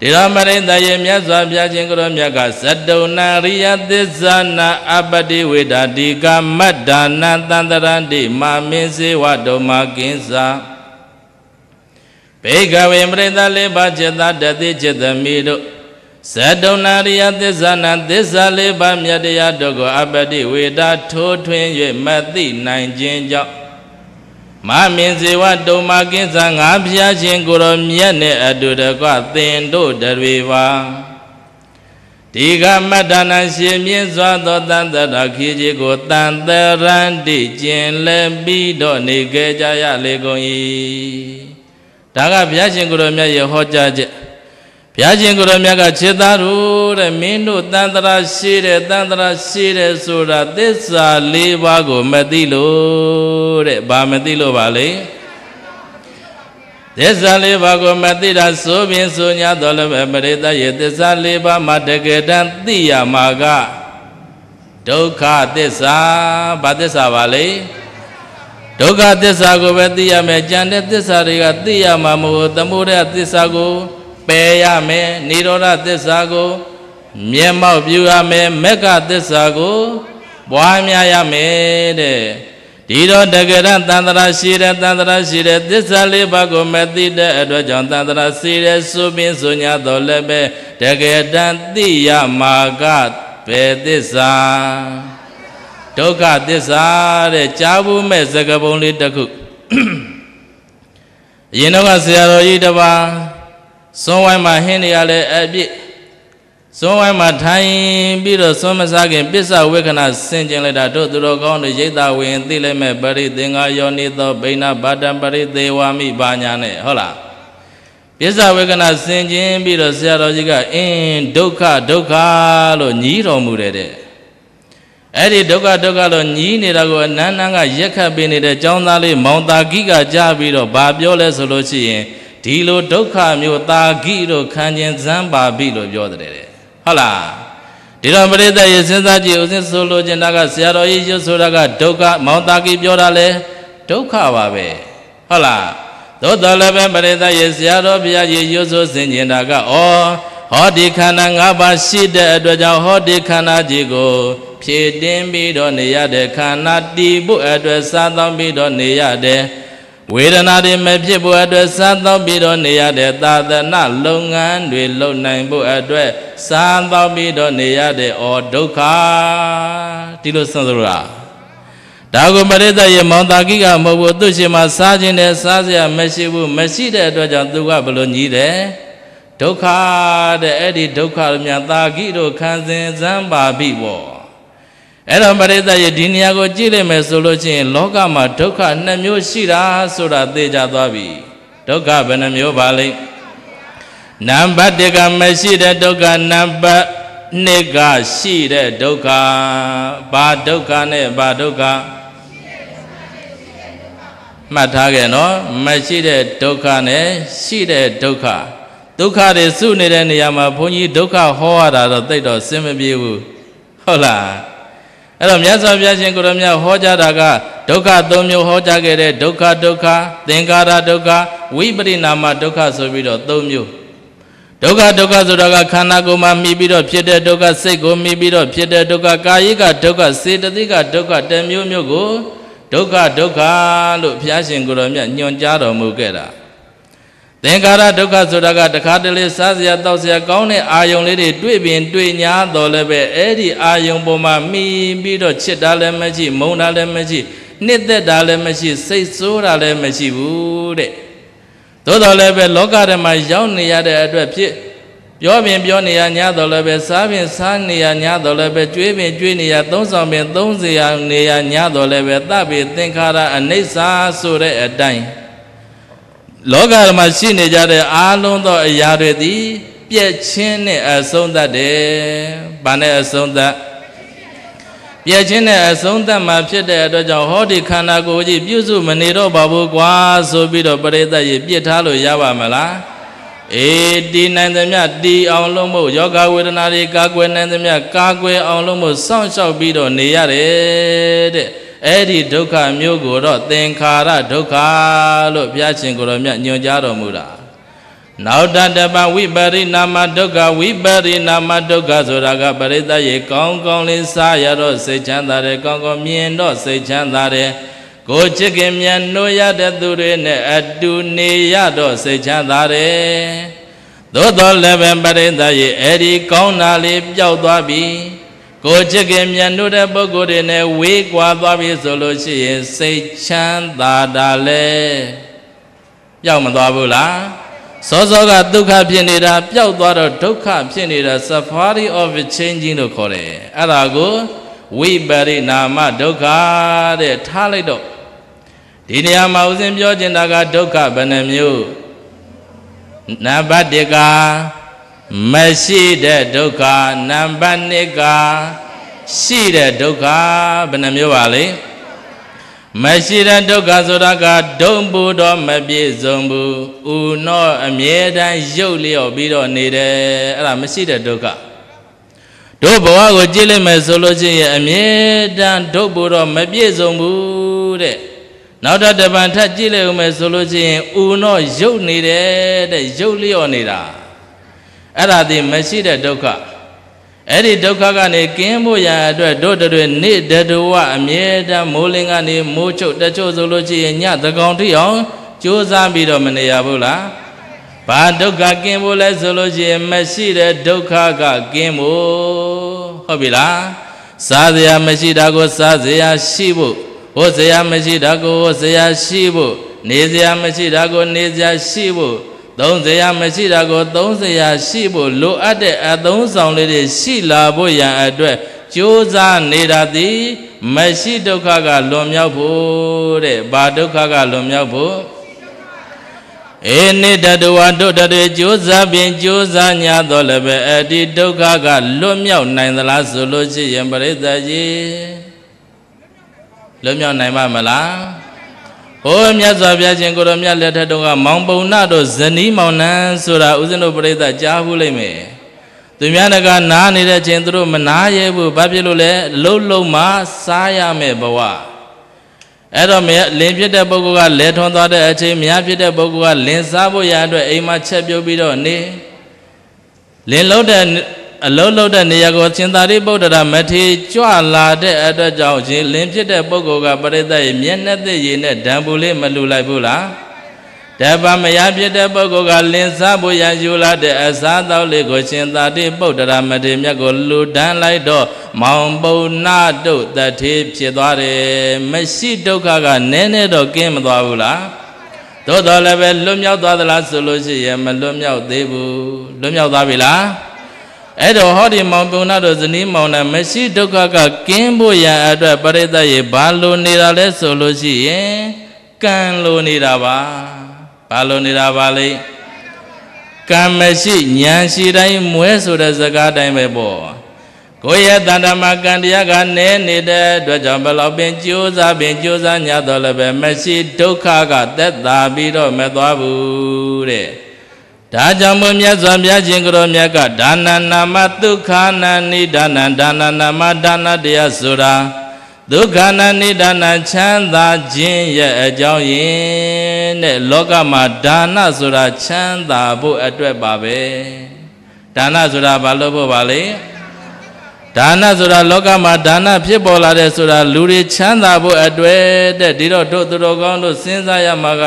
ဒေရမရိတယေမြတ်စွာဘုရားရှင်ကိုရောမြတ်ကဇတုဏရိယသစ္စာနာအပတိဝေဒာတိကမတ္တနာတန္တရန္တိမာမင်းစေဝတုမကင်းစာဘေကဝေပရိသလေးပါးจิตတတိจิตမီတို့ဇတုံနာရိယသစ္စာနာသစ္စာလေးပါးမြတ်တရားတို့ကို အပတိဝေတာထိုးထွင်း၍မသိနိုင်ခြင်းကြောင့်မမင်းဇေဝတုံမကင်းစာငါဖျားရှင်ကိုရောမြတ်နဲ့အတူတကွသင်တို့တွေပါဒီကမတ္တနာရှင်မြင့်စွာသောတန်တရာခေကြီးကိုတန်တရန်တိကျင်လဲပြီးတော့နေကြကြရလေကုန်၏ဒါကဘုရားရှင်ကိုယ်တော်မြတ်ရဲ့ဟောကြားချက်ဘုရားရှင်ကိုယ်တော်မြတ်ကခြေသားတို့တဲ့မင်းတို့တန်ត្រာရှိတဲ့တန်ត្រာရှိတဲ့ဆိုတာသစ္စာ၄ပါးကိုမသိလို့တဲ့ဘာမသိလို့ပါလဲသစ္စာလေးပါးကိုမသိတာဆိုဖြင့်ဆိုညာတော်လည်းပဲပရိသတ်ရဲ့သစ္စာလေးပါးမှာတကယ်တမ်းသိရမှာကဒုက္ခသစ္စာဘာသစ္စာပါလဲဒုက္ခသစ္စာကိုပဲသိရမယ်ကြံတဲ့သစ္စာတွေကသိရမှာမဟုတ်သမုဒယသစ္စာကိုပယ်ရမယ်និရောဓသစ္စာကိုမျက်မှောက်ပြုရမယ်မက္ခသစ္စာကိုပွားများရမယ်တဲ့ဒီတော့တကရတန္တရာရှိတဲ့တန္တရာရှိတဲ့သစ္စာလေးပါးကိုမသိတဲ့အတွက်ကြောင့်တန္တရာရှိတဲ့ဆိုပင်ဆိုညာတော်လည်းပဲတကယ်တန်သိရမှာကဘယ်သစ္စာဒုက္ခသစ္စာတဲ့ကြားဘူးမဲ့သကပုံလေးတစ်ခုအရင်တော့ကဆရာတော်ကြီးတစ်ပါးဇွန်ဝိုင်းမှာဟင်းတွေကလည်းအပြည့်ဇွန်ဝိုင်းမှာထိုင်ပြီးတော့ဇွန်မစားခင်ပစ္စဝေခဏဆင်ကျင်လိုက်တာတို့သူတော်ကောင်းတွေရိတ်တာဝင်သိလိုက်မဲ့ပရိသင်္ဃာယောနိသောဘိနာဘာတံပရိသေဝမိဘာညာနဲ့ဟုတ်လားပစ္စဝေခဏဆင်ကျင်ပြီးတော့ဆရာတော်ကြီးကအင်းဒုက္ခဒုက္ခလို့ညီးတော်မူတယ်တဲ့အဲ့ဒီဒုက္ခဒုက္ခလို့ညီးနေတာကိုအနန္တကရက်ခတ်ပေးနေတဲ့ចောင်းသားလေးမောင်တာဂိကကြားပြီးတော့ဗာပြောလဲဆိုလို့ရှိရင်ဒီလိုဒုက္ခမျိုးတာဂိတို့ခံခြင်းဇမ်းပါပြီလို့ပြောတယ်တဲ့ဟုတ်လားဒီတော့ပရိသတ်ရေစဉ်းစားကြည့်ဦးစဉ်ဆိုလိုချင်တာကဆရာတော်ကြီးရွတ်ဆိုတာကဒုက္ခမောင်တာဂိပြောတာလဲဒုက္ခပါပဲဟုတ်လားသို့တော်လည်းပဲပရိသတ်ရေဆရာတော်ဘုရားကြီးရွတ်ဆိုဆင်ခြင်တာကဩဟောဒီခန္ဓာ၅ပါးရှိတဲ့အတွက်ကြောင့်ဟောဒီခန္ဓာကြီးကိုဖြည့်တင်းပြီးတော့နေရတဲ့ခန္ဓာတည်ဖို့အတွက်စားသောက်ပြီးတော့နေရတဲ့ဝေဒနာတွေမဖြစ်ဖို့အတွက်စားသောက်ပြီးတော့နေရတဲ့သာသနာ လုပ်ငန်းတွေလုပ်နိုင်ဖို့အတွက်စားသောက်ပြီးတော့နေရတဲ့အော်ဒုက္ခဒီလိုဆန်းဆိုတာဒါကိုပရိသတ်ရဲ့မောင်တာကိကမဟုတ်ဘူးသူရှင်မှာ စားခြင်းနဲ့စားစရာမရှိဘူးမရှိတဲ့အတွက်ကြောင့်သူကဘလို့ညီးတယ်ဒုက္ခတဲ့အဲ့ဒီဒုက္ခများတာကိတို့ခံစဉ်စမ်းပါပြီပေါ့အဲ့တော့ပရိသတ်ရဲ့ဒီနေရာကိုကြည့်လိုက်မယ်ဆိုလို့ချင်းလောကမှာဒုက္ခနှစ်မျိုးရှိတာဆိုတာသိကြသွားပြီဒုက္ခဘယ်နှမျိုးပါလိမ့်နံပါတ်1ကမရှိတဲ့ဒုက္ခနံပါတ်2ကရှိတဲ့ဒုက္ခဘာဒုက္ခနဲ့ဘာဒုက္ခမှတ်ထားခဲ့နော်မရှိတဲ့ဒုက္ခနဲ့ရှိတဲ့ဒုက္ခဒုက္ခတွေစုနေတဲ့နေရာမှာဘုန်းကြီးဒုက္ခဟောရတာတော့သိတော့စင်မပြေဘူးဟုတ်လားအဲ့တော့မြတ်စွာဘုရားရှင်ကိုရမြဟောကြားတာကဒုက္ခ၃မျိုးဟောကြားခဲ့တဲ့ဒုက္ခဒုက္ခသင်္ကာရဒုက္ခဝိပရိနာမဒုက္ခဆိုပြီးတော့၃မျိုးဒုက္ခဒုက္ခဆိုတာကခန္ဓာကိုယ်မှာမှီပြီးတော့ဖြစ်တဲ့ဒုက္ခစိတ်ကိုမှီပြီးတော့ဖြစ်တဲ့ဒုက္ခကာယကဒုက္ခစေတသိကဒုက္ခတမျိုးမျိုးကိုဒုက္ခဒုက္ခလို့ဘုရားရှင်ကိုယ်တော်မြတ်ညွှန်ကြားတော်မူခဲ့တာသင်္ခါရဒုက္ခဆိုတာကတခါတလေစားစရာတောက်စရာကောင်းတဲ့အာယုံလေးတွေတွေ့ပြင်တွေ့ညာတော်လည်းပဲအဲ့ဒီအာယုံပေါ်မှာမိပြီးတော့ချစ်တာလည်းမရှိမုန်းတာလည်းမရှိနှစ်သက်တာလည်းမရှိ စိတ်ဆိုးတာလည်းမရှိဘူးတဲ့သို့တော်လည်းပဲလောကထဲမှာရောက်နေရတဲ့အတွက်ဖြစ်ပြောပြင်ပြောနေရညာတော်လည်းပဲစားပြင်စားနေရညာတော်လည်းပဲကြွေးပြင်ကြွေးနေရသုံးဆောင်ပြင်သုံးစရာနေရညာတော်လည်းပဲသဗ္ဗေသင်္ခါရအနိစ္စဆိုတဲ့အတိုင်းလောကမှာရှိနေကြတဲ့အာလုံးသော အရာတွေသည် ပြက်ချင်းနဲ့အဆုံးသတ်တယ်။ဘာနဲ့အဆုံးသတ်ပြည့်ချင်းနဲ့အဆုံးသတ်မှာဖြစ်တဲ့အတွက်ကြောင့်ဟောဒီခန္ဓာကိုယ်ကြီးပြုစုမနေတော့ပါဘူးကွာ ဆိုပြီးတော့ပရိသတ်ကြီးပြစ်ထားလို့ရပါမလားအေးတည်နိုင်သမျှတည်အောင်လို့မို့ယောဂဝေဒနာတွေကာကွယ်နိုင်သမျှကာကွယ်အောင်လို့မို့စောင့်ရှောက်ပြီးတော့နေရတယ်တဲ့အဲ့ဒီဒုက္ခမျိုးကိုတော့သင်္ခါရဒုက္ခလို့ဘုရားရှင်ကိုယ်တော်မြတ်ညွှန်ကြားတော်မူတာနောက်တတပဝိပရိနာမဒုက္ခဝိပရိနာမဒုက္ခဆိုတာကပရိသတ်ရေကောင်းကောင်းလေးစားရတော့စိတ်ချမ်းသာတယ်ကောင်းကောင်းမြင်တော့စိတ်ချမ်းသာတယ်ကိုချစ်ခင်မြတ်နှိုးရတဲ့သူတွေနဲ့အတူနေရတော့စိတ်ချမ်းသာတယ်သို့တော်လည်းပဲပရိသတ်ရေအဲ့ဒီကောင်းတာလေးပျောက်သွားပြီကိုချစ်ခင်မြတ်တို့တဲ့ပုဂ္ဂိုလ်တွေနဲ့ဝေးကွာသွားပြီဆိုလို့ရှိရင်စိတ်ချမ်းသာတာလဲပျောက်မသွားဘူးလားစောစောကဒုက္ခဖြစ်နေတာပျောက်သွားတော့ဒုက္ခဖြစ်နေတာ safari of changing လို့ခေါ်တယ်အဲ့ဒါကိုဝိပရိနာမဒုက္ခတဲ့ထားလိုက်တော့ဒီနေရာမှာဦးဇင်းပြောချင်တာကဒုက္ခဘယ်နှမျိုးနံပါတ်1ကမရှိတဲ့ဒုက္ခနံပါတ်1ကရှိတဲ့ဒုက္ခဘယ်နှမျိုးပါလဲမရှိတဲ့ဒုက္ခဆိုတာကဒုံဘူးတော့မပြည့်စုံဘူးဥနောအမြဲတမ်းရုပ်လျော့ပြီးတော့နေတယ်အဲ့ဒါမရှိတဲ့ဒုက္ခတို့ဘဝကိုကြည့်လိုက်မယ်ဆိုလို့ချင်းရအမြဲတမ်းဒုံဘူးတော့မပြည့်စုံဘူးတဲ့နောက်တော့တပံထပ်ကြည့်လိုက်ဦးမယ်ဆိုလို့ချင်းဥနောရုပ်နေတယ်တဲ့ရုပ်လျော့နေတာအဲ့ဒါဒီမရှိတဲ့ဒုက္ခအဲ့ဒီဒုက္ခကနေကင်းဖို့ရအတွက်တို့တွေနေ့တတဝအမြဲတမ်းမိုးလင်းကနေမိုးချုပ်တချို့ဆိုလို့ရှိရင်ညသကောင်တိအောင်ကြိုးစားပြီးတော့မနေရဘူးလားဘာဒုက္ခကင်းဖို့လဲဆိုလို့ရှိရင်မရှိတဲ့ဒုက္ခကကင်းဖို့ဟုတ်ပြီလားစားစရာမရှိတာကိုစားစရာရှိဖို့ဟိုစရာမရှိတာကိုဟိုစရာရှိဖို့နေစရာမရှိတာကိုနေစရာရှိဖို့သုံးစရာမရှိတာကိုသုံးစရာရှိဖို့လိုအပ်တဲ့အသုံးဆောင်လေးတွေရှိလာဖို့ရန်အတွက်ကြိုးစားနေတာသည် မရှိဒုက္ခကလွန်မြောက်ဖို့တဲ့ဘာဒုက္ခကလွန်မြောက်ဖို့အေနိတတဝတို့တတွေကြိုးစားဖြင့်ကြိုးစားညာတော်လည်းပဲအတ္တိဒုက္ခကလွတ်မြောက်နိုင်သလားဆိုလို့ရှိရင်ပရိသတ်ကြီးလွတ်မြောက်နိုင်ပါမလားဟိုမြတ်စွာဘုရားရှင်ကိုရောမြတ်လက်ထက်တုန်းကမောင်ပုံနာတို့ဇနီးမောင်နှံဆိုတာဦးဇင်းတို့ပြိဿကြားဘူးလိမ့်မယ်သူများတကနားနေတဲ့ချင်းသူတို့ မနာရဲဘူးဘာဖြစ်လို့လဲလှုပ်လှုပ်မှစားရမယ်ဘဝအဲ့တော့လင်းဖြစ်တဲ့ပုဂ္ဂိုလ်ကလဲထွန်သွားတဲ့အချိန်မြားဖြစ်တဲ့ပုဂ္ဂိုလ်ကလင်းစားဖို့ရအတွက်အိမ်မှာချက်ပြုတ်ပြီးတော့နေလင်းလုံးတဲ့အလုံးလုံးတဲ့နေရာကိုရှင်သာရိပုတ္တရာမထေရကြွလာတဲ့အတွက်ကြောင့်ရှင်လင်းဖြစ်တဲ့ပုဂ္ဂိုလ်ကပရိသတ်ရဲ့မျက်နှာသိရည်နဲ့ဓာန်ပူလေးမလူလိုက်ဘူးလားတပမယဖြစ်တဲ့ပုဂ္ဂိုလ်ကလင်းစားဖို့ရန်ယူလာတဲ့အစားသောက်လေးကိုရှင်သာတိပုတ္တရာမထေရမြတ်ကိုလူဒန်းလိုက်တော့မောင်ပုံနာတို့တထေဖြစ်သွားတယ်မရှိဒုက္ခကနည်းနည်းတော့ကင်းမသွားဘူးလားသို့တော်လည်းပဲလွတ်မြောက်သွားသလားဆိုလို့ရှိရင်မလွတ်မြောက်သေးဘူးလွတ်မြောက်သွားပြီလားအဲ့တော့ဟောဒီမောင်ပြုံနာတို့ဇနီးမောင်နှံမရှိဒုက္ခကကင်းဖို့ရန်အတွက်ပရိသတ်ရေဘာလိုနေတာလဲဆိုလို့ရှိရင်ကံလိုနေတာပါဘာလိုနေတာပါလိမ့်ကံမရှိဉာဏ်ရှိတိုင်းမွဲဆိုတဲ့စကားတိုင်းပဲပေါ့ကိုယ့်ရဲ့တဏ္ဍမကံတရားကနဲနေတဲ့အတွက်ကြောင့်ဘလောက်ပင်ကြိုးစားပင်ကြိုးစားညတော့လည်းပဲမရှိဒုက္ခကသက်သာပြီးတော့မသွားဘူးတဲ့ဒါကြောင့်မို့မြတ်စွာဘုရားရှင်ကိုရောမြတ်ကဒါနနာမဒုက္ခနာနိဒာနံဒါနနာမဒါနတရားဆိုတာဒုက္ခနာနိဒာနံချမ်းသာခြင်းရဲ့အကြောင်းရင်းနဲ့လောကမှာဒါနဆိုတာချမ်းသာဖို့အတွက်ပါပဲဒါနဆိုတာဘာလို့ဖို့ပါလဲဒါနဆိုတာလောကမှာဒါနဖြစ်ပေါ်လာတဲ့ဆိုတာလူတွေချမ်းသာဖို့အတွက်တဲ့ဒီတော့တို့သူတော်ကောင်းတို့စဉ်းစားရမှာက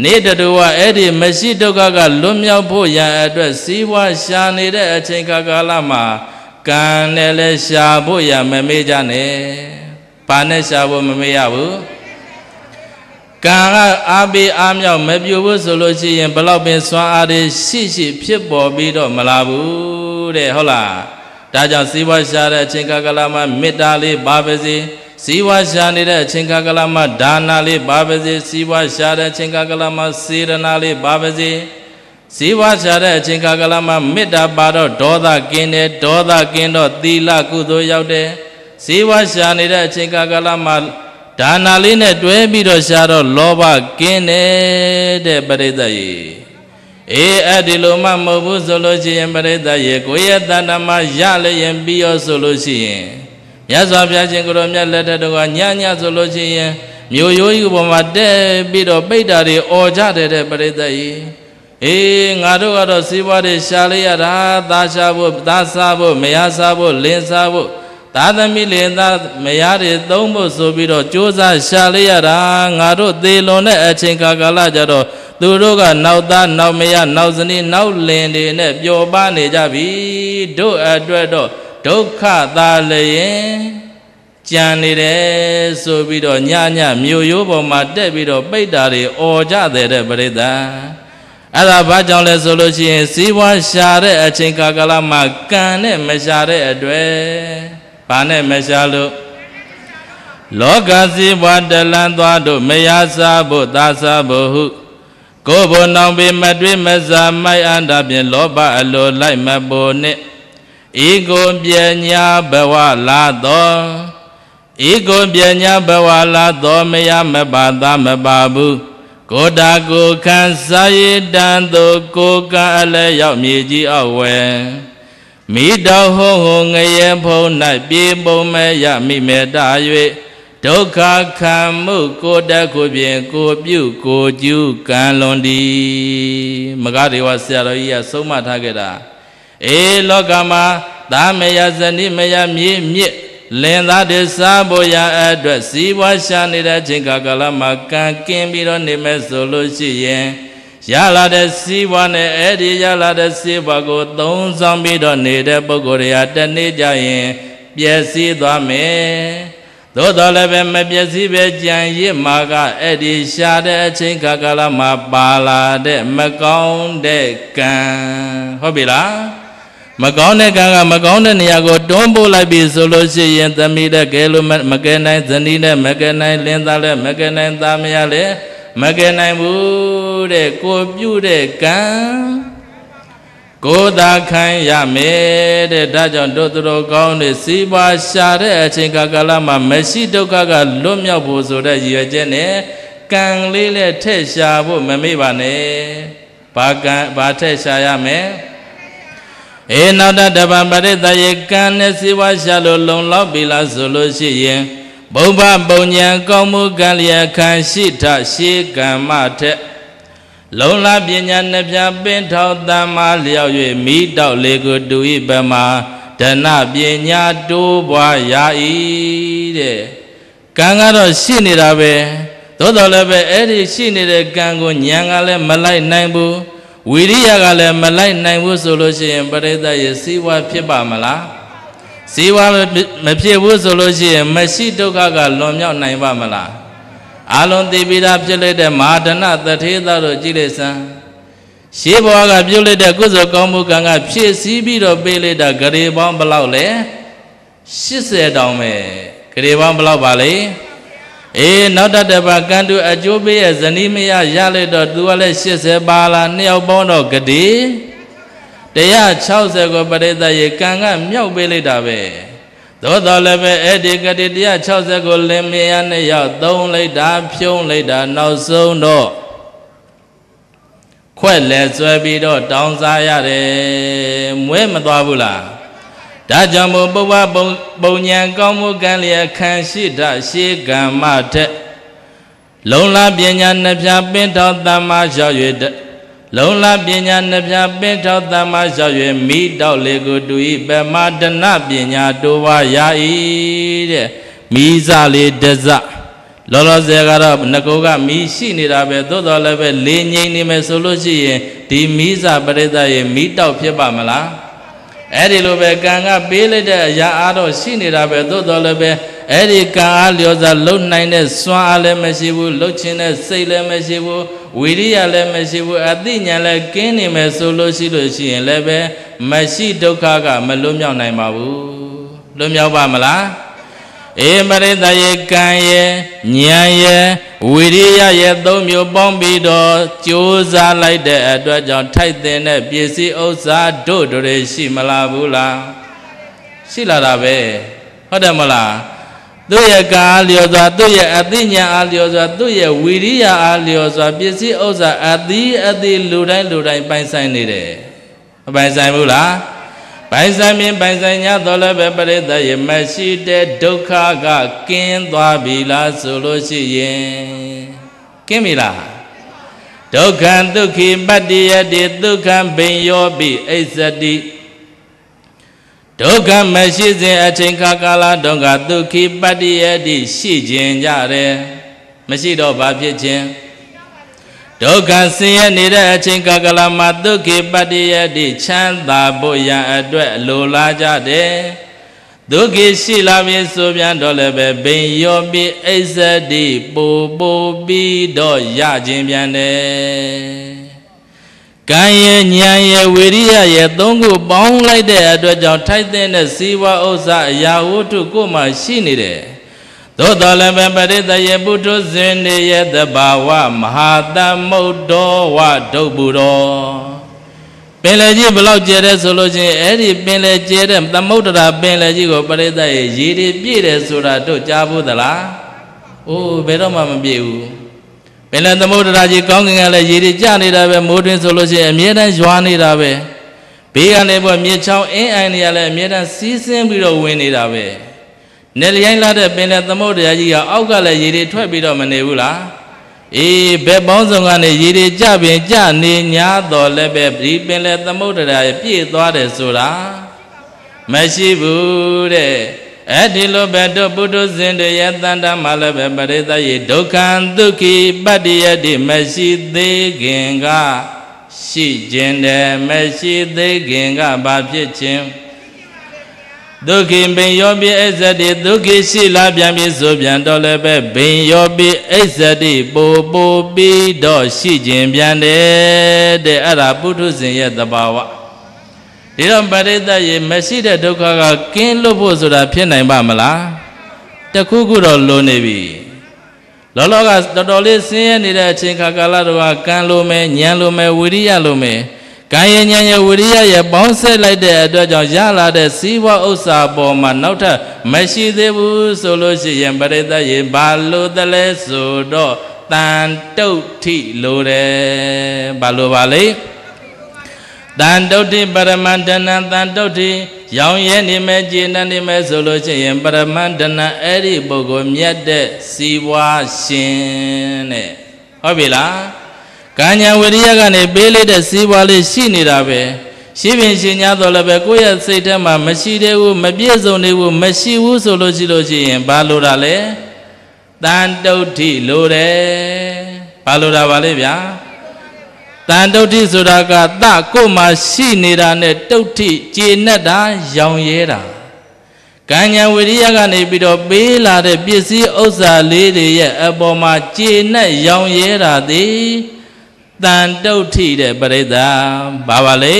နေတတဝအဲ့ဒီမရှိဒုက္ခကလွတ်မြောက်ဖို့ရန်အတွက်စည်းဝါရှာနေတဲ့အချိန်ကာကာလမှာကံနဲ့လဲရှာဖို့ရမမေ့ကြနဲ့။ဘာနဲ့ရှာဖို့မမေ့ရဘူး။ကံကအာပေအာမြောက်မပြိုဘူးဆိုလို့ရှိရင်ဘလောက်ပင် စွမ်းအားတွေရှိရှိဖြစ်ပေါ်ပြီးတော့မလာဘူးတဲ့ဟုတ်လား။ဒါကြောင့်စည်းဝါရှာတဲ့အချိန်ကာကာလမှာမေတ္တာလေးပါပါစေ။စည်းဝါရှာနေတဲ့အချိန်ကာကလမှာဒါနာလေးပါပါစေစည်းဝါရှာတဲ့အချိန်ကာကလမှာစေရနာလေးပါပါစေစည်းဝါရှာတဲ့အချိန်ကာကလမှာမေတ္တာပါတော့ဒေါသကင်းတယ်ဒေါသကင်းတော့သီလကုသိုလ်ရောက်တယ်စည်းဝါရှာနေတဲ့အချိန်ကာကလမှာဒါနာလေးနဲ့တွဲပြီးတော့ရှာတော့လောဘကင်းတယ်တဲ့ပရိသတ်ရေအေးအဲ့ဒီလိုမှမဟုတ်ဘူးဆိုလို့ရှိရင်ပရိသတ်ရေကိုယ့်ရဲ့တဏ္ဍမှာရလျင်ပြီးရောဆိုလို့ရှိရင်မြတ်စွာဘုရားရှင်ကိုရောမြတ်လက်ထက်တော်ကညညဆိုလို့ရှိရင်မြို့ရိုးကြီးပေါ်မှာတက်ပြီးတော့ပိတ်တာတွေអော်ကြတယ်တဲ့ပရိသတ်ကြီးအေးငါတို့ကတော့စီးပွားတွေရှာလိုက်ရတာသားရှာဖို့သားစားဖို့မရစားဖို့လင်းစားဖို့သားသမီးလင်သားမရတွေသုံးဖို့ဆိုပြီးတော့စ조사ရှာလိုက်ရတာငါတို့သေလွန်တဲ့အချိန်ကာလကြတော့သူတို့ကနောက်သားနောက်မရနောက်ဇနီးနောက်လင်တွေနဲ့ပျော်ပါနေကြပြီတို့အတွက်တော့ဒုက္ခသာလျင်ကြံနေတယ်ဆိုပြီးတော့ညညမြို့ရိုးပေါ်မှာတက်ပြီးတော့ပိတ်တာတွေအော်ကြတယ်တဲ့ပြိဿအဲ့ဒါဘာကြောင့်လဲဆိုလို့ရှိရင်စီးပွားရှာတဲ့အချိန်ကာလမှာကံနဲ့မရှာတဲ့အတွေ့ဘာနဲ့မရှာလို့လောကစီးပွားတလန်းသွားတို့မရစားဖို့သာစားဖို့ဟုကိုယ်ဘုံနောင်ပေမတွေးမစားမိုက်အန္တာဖြင့်လောဘအလိုလိုက်မပေါ်နှင့်ဧကိုပညာဘဝလာတော်ဧကိုပညာဘဝလာတော်မယမပါသမပါဘူးကိုတာကိုခန်းစာရတန်သူကိုကံအလဲရောက်မြေကြီးအဝဲမိတော်ဟုံဟုံငရေဖုံ၌ပြေပုံမဲ့ရမိမေတ္တာ၍ဒုက္ခခံမှု ကိုတက်ကိုပြင်ကိုပြုကိုကျူးကံလွန်ဒီမဂ္ဂဒေဝဆရာတော်ကြီးကဆုံးမထားခဲ့တာအေလောကမှာသာမယဇနိမယမြေမြစ်လင်သားတစားဖို့ရအတွက်စီးပွားရှာနေတဲ့ချိန်ကာလမှာကံကင်းပြီးတော့နေမဲ့ဆိုလို့ရှိရင်ရလာတဲ့စီးပွားနဲ့အဲ့ဒီရလာတဲ့စီးပွားကိုသုံးဆောင်ပြီးတော့နေတဲ့ပုဂ္ဂိုလ်ရာတနေ့ကျရင်ပျက်စီးသွားမယ်သို့တော်လည်းပဲမပျက်စီးပဲကြံရစ်မှာကအဲ့ဒီရှာတဲ့အချိန်ခါကာလမှာပါလာတဲ့မကောင်းတဲ့ကံဟုတ်ပြီလားမကောင်းတဲ့ကံကမကောင်းတဲ့နေရာကိုတွန်းပို့လိုက်ပြီဆိုလို့ရှိရင်သမီးလည်းကဲလို့မကဲနိုင်ဇနီးလည်းမကဲနိုင်လင်းသားလည်းမကဲနိုင်သားမရလည်းမကဲနိုင်ဘူးတဲ့ကိုပြုတဲ့ကံကိုသာခံရမယ်တဲ့ဒါကြောင့်တို့သူတို့ကောင်းတွေစီးပွားရှာတဲ့အချိန်ကာလမှာမရှိဒုက္ခကလွတ်မြောက်ဖို့ဆိုတဲ့ရည်ရွယ်ချက်နဲ့ကံလေးနဲ့ထက်ရှာဖို့မမေ့ပါနဲ့ဘာကံဘာထက်ရှာရမယ်အေနောက်တတပပရိသယေကံနဲ့စေဝါရှာလို့လုံလောက်ပြီလားဆိုလို့ရှိရင်ဘုဗ္ဗပုံညာကောင်းမှုကံလျက်ခံရှိထရှိကမ္မထက်လုံလပညာနှစ်ပြားပင်ထောက်တမ္မာလျောက်၍မိတော့လေကိုတူဤပမာဒနပညာတိုးပွားရာဤတဲ့ကံကတော့ရှိနေတာပဲသို့တော်လည်းပဲအဲ့ဒီရှိနေတဲ့ကံကိုဉာဏ်ကလည်းမလိုက်နိုင်ဘူးဝီရိယကလည်းမလိုက်နိုင်ဘူးဆိုလို့ရှိရင်ပရိသတ်ရဲ့စီဝါဖြစ်ပါမလားစီဝါမဖြစ်ဘူးဆိုလို့ရှိရင် မရှိဒုက္ခကလွန်မြောက်နိုင်ပါမလားအာလွန်တိပိတာဖြစ်လက်တဲ့မာဒနတထေသတို့ကြည်လက်စံရှေးဘဝကပြုလက်တဲ့ကုသိုလ်ကောင်းမှုကံကဖြည့်ဆည်းပြီးတော့ပေးလက်တာဂရေပေါင်းဘလောက်လဲ80တောင်ပဲဂရေပေါင်းဘလောက်ပါလဲ80အေးနောက်တတပါကံတူအကျိုးပေးရဲ့ဇနီးမရရလိုက်တော့ तू ကလည်း80ပါလာနှစ်ယောက်ပေါင်းတော့ဂတိ160ကိုပရိသတ်ရေကံကမြောက်ပေးလိုက်တာပဲသို့တော်လည်းပဲအဲ့ဒီဂတိ160ကိုလင်မယားနှစ်ယောက်သုံးလိုက်တာ ဖြုံးလိုက်တာ နောက်ဆုံးတော့ခွက်လဲဆွဲပြီးတော့တောင်းစားရတယ်မွဲမသွားဘူးလားဒါကြောင့်မို့ဘဝပုံညာကောင်းမှုကံလျက်ခံရှိတရှေကမ္မထက်လုံလပညာနှစ်ဖြာပင်ထောတမ္မာရောက်၍လုံလပညာနှစ်ဖြာပင်ထောတမ္မာရောက်၍မိတော့လေကိုတူဤပမတနပညာတိုးဝါရာဤတဲ့မိစလေတစလောလောဆယ်ကတော့ငကောကမိရှိနေတာပဲသို့တော်လည်းပဲလေငိမ့်နေမယ်ဆိုလို့ရှိရင်ဒီမိစပရိသတ်ရဲ့မိတော့ဖြစ်ပါမလားအဲ့ဒီလိုပဲကံကပေးလိုက်တဲ့အရာအားတော့ရှိနေတာပဲသို့တော်လည်းပဲအဲ့ဒီကံအားလျော်စွာလုံနိုင်တဲ့စွမ်းအားလည်းမရှိဘူးလှုပ်ခြင်းတဲ့စိတ်လည်းမရှိဘူးဝိရိယလည်းမရှိဘူးအသိဉာဏ်လည်းကင်းနေမယ်ဆိုလို့ရှိလို့ရှိရင်လည်းပဲမရှိဒုက္ခကမလွတ်မြောက်နိုင်ပါဘူးလွတ်မြောက်ပါမလားအေးမရိတရေကံရေဉာဏ်ရေဝိရိယရဲ့သုံးမျိုးပေါင်းပြီးတော့ကြိုးစားလိုက်တဲ့အတွက်ကြောင့်ထိုက်တဲ့နဲ့ပစ္စည်းဥစ္စာတို့တို့တွေရှိမလားဘူးလားရှိလာတာပဲဟုတ်တယ်မလားသူ့ရဲ့ကာလျော်စွာသူ့ရဲ့အသိဉာဏ်အားလျော်စွာသူ့ရဲ့ဝိရိယအားလျော်စွာပစ္စည်းဥစ္စာအသီးအသီးလူတိုင်းလူတိုင်းပိုင်ဆိုင်နေတယ်မပိုင်ဆိုင်ဘူးလားပိုင်ဆိုင်မြင်ပိုင်ဆိုင်ညာတော်လည်းပဲပရိသတ်ရဲ့မရှိတဲ့ဒုက္ခကကင်းသွားပြီလားဆိုလို့ရှိရင်ကင်းပြီလားဒုက္ခံဒုက္ခိပတ္တိယတိဒုက္ခံဘိညောပိအိစ္ဆတိဒုက္ခမရှိစဉ်အချိန်ခါကာလဒုက္ခဒုက္ခိပတ္တိယတိရှိခြင်းကြတယ်မရှိတော့ဘာဖြစ်ခြင်းဒုက္ခဆင်းရဲနေတဲ့အချိန်ကာကလမှာဒုက္ခပတ္တိယတိချမ်းသာဖို့ရန်အတွက်လိုလားကြတယ်ဒုက္ခရှိလာပြီဆိုပြန်တော့လည်းပဲဘိန်ရောပြီးအိစ္ဆတိပူပူပြီးတော့ရခြင်းပြန်တယ်ကံရဲ့ဉာဏ်ရဲ့ဝိရိယရဲ့သုံးခုပေါင်းလိုက်တဲ့အတွက်ကြောင့်ထိုက်တဲ့စီဝဥစ္စာအရာဝတ္ထုကိုမှရှိနေတယ်သို့တော်လည်းပဲပရိသယေပုထုဇဉ်နေရဲ့တဘာဝမဟာသမုဒ္ဒောဝဒုတ်ပုရောပင်လယ်ကြီးဘလောက်ကျဲတဲ့ဆိုလို့ချင်းအဲ့ဒီပင်လယ်ကျဲတဲ့သမုဒ္ဒရာပင်လယ်ကြီးကိုပရိသတ်ရေရေတွေပြည့်တယ်ဆိုတာတို့ကြားဘူးသလားအိုးဘယ်တော့မှမပြည့်ဘူးပင်လယ်သမုဒ္ဒရာကြီးကောင်းကင်ကလည်းရေတွေကျနေတာပဲမိုးတွင်းဆိုလို့ချင်းအမြဲတမ်းရွာနေတာပဲဘေးကနေပေါ့မြေချောင်းအင်းအိုင်တွေကလည်းအမြဲတမ်းစီးဆင်းပြီးတော့ဝင်နေတာပဲနယ်လျိုင်းလာတဲ့ပင်နဲ့သမုတ်တရားကြီးကအောက်ကလည်းရေတွေထွက်ပြီးတော့မနေဘူးလားအေးဘက်ပေါင်းစုံကနေရေတွေကြပင်ကြနေညာတော်လည်းပဲဒီပင်လည်းသမုတ်တရားပြည့်သွားတယ်ဆိုတာမရှိဘူးတဲ့အဲ့ဒီလိုပဲတို့ပုထုဇဉ်တွေရဲ့တန်တမှာလည်းပဲပရိသတ်ရေဒုက္ခံဒုက္ခိပတ္တယတိမရှိသေးခင်ကရှိခြင်းတယ်မရှိသေးခင်ကဘာဖြစ်ခြင်းဒုက္ခိဘိယောပိအစ္ဆတိဒုက္ခိရှိလာပြန်ပြီဆိုပြန်တော့လည်းပဲဘိယောပိအစ္ဆတိပူပူပြီးတော့ရှိခြင်းပြန်တယ်တဲ့အဲ့ဒါပုထုဇဉ်ရဲ့သဘာဝဒီတော့ပရိသတ်ရေမရှိတဲ့ဒုက္ခကကင်းလွတ်ဖို့ဆိုတာဖြစ်နိုင်ပါမလားတခုခုတော့လိုနေပြီလောလောကတော်တော်လေးဆင်းရဲနေတဲ့အချိန်ခါကာလတော့ကံလိုမယ်ဉာဏ်လိုမယ်ဝိရိယလိုမယ်ကာယဉာဏ်ရဲ့ဝိရိယရဲ့ပေါင်းဆက်လိုက်တဲ့အတွက်ကြောင့်ရလာတဲ့စီးပွားဥစ္စာပေါ်မှာနောက်ထပ်မရှိသေးဘူးဆိုလို့ရှိရင်ပရိသတ်ရေဘာလို့တလဲဆိုတော့တန်တုတ်ထိလိုတယ်ဘာလို့ပါလဲတန်တုတ်တိပရမန္တနံတန်တုတ်တိရောင်ရဲနေမဲ့ကျေနပ်နေမဲ့ဆိုလို့ရှိရင်ပရမန္တနံအဲ့ဒီပုဂ္ဂိုလ်မြတ်တဲ့စီးပွားရှင်တဲ့ဟုတ်ပြီလားကာညာဝိရိယကနေပေးလိုက်တဲ့စီးပွားလေးရှိနေတာပဲရှိပင်ရှင်ညာတော်လည်းပဲကိုယ့်ရဲ့စိတ်ထဲမှာမရှိသေးဘူးမပြည့်စုံသေးဘူးမရှိဘူးဆိုလို့ရှိလို့ရှိရင်ဘာလိုတာလဲတန်တုဋ္ဌိလိုတယ်ဘာလိုတာပါလဲဗျာတန်တုဋ္ဌိဆိုတာကတကိုယ်မှာရှိနေတာနဲ့တုဋ္ဌိကျေနပ်တာရောင်ရဲတာကဉ္ဉဝိရိယကနေပြီးတော့ပေးလာတဲ့ပစ္စည်းဥစ္စာလေးတွေရဲ့အပေါ်မှာကျေနပ်ရောင်ရဲတာသည်တန်တုတ်ထိတဲ့ပရိသတ်ဘာပါလဲ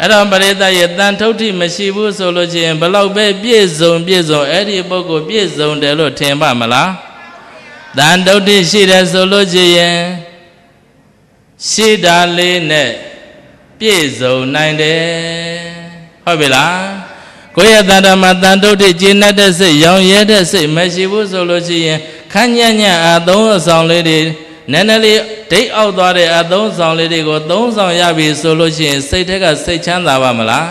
အဲ့တော့ပရိသတ်ရဲ့တန်ထုတ်ထိမရှိဘူးဆိုလို့ချင်းဘလောက်ပဲပြည့်စုံပြည့်စုံအဲ့ဒီပုဂ္ဂိုလ်ပြည့်စုံတယ်လို့ထင်ပါမလားတန်တုတ်ထိရှိတယ်ဆိုလို့ချင်းရင်ရှိတာလေးနဲ့ပြည့်စုံနိုင်တယ်ဟုတ်ပြီလားကိုယ့်ရဲ့တန်တမတန်တုတ်ထိကျင့်တဲ့စိတ်ရောင်ရဲတဲ့စိတ်မရှိဘူးဆိုလို့ချင်းရင်ခန်းညံ့ညံ့အသုံးအဆောင်လေးတွေနည်းနည်းလေးတိတ်အောက်သွားတဲ့အသုံးဆောင်လေးတွေကို သုံးဆောင်ရပြီ ဆိုလို့ရှိရင်စိတ်ထက်ကစိတ်ချမ်းသာပါမလား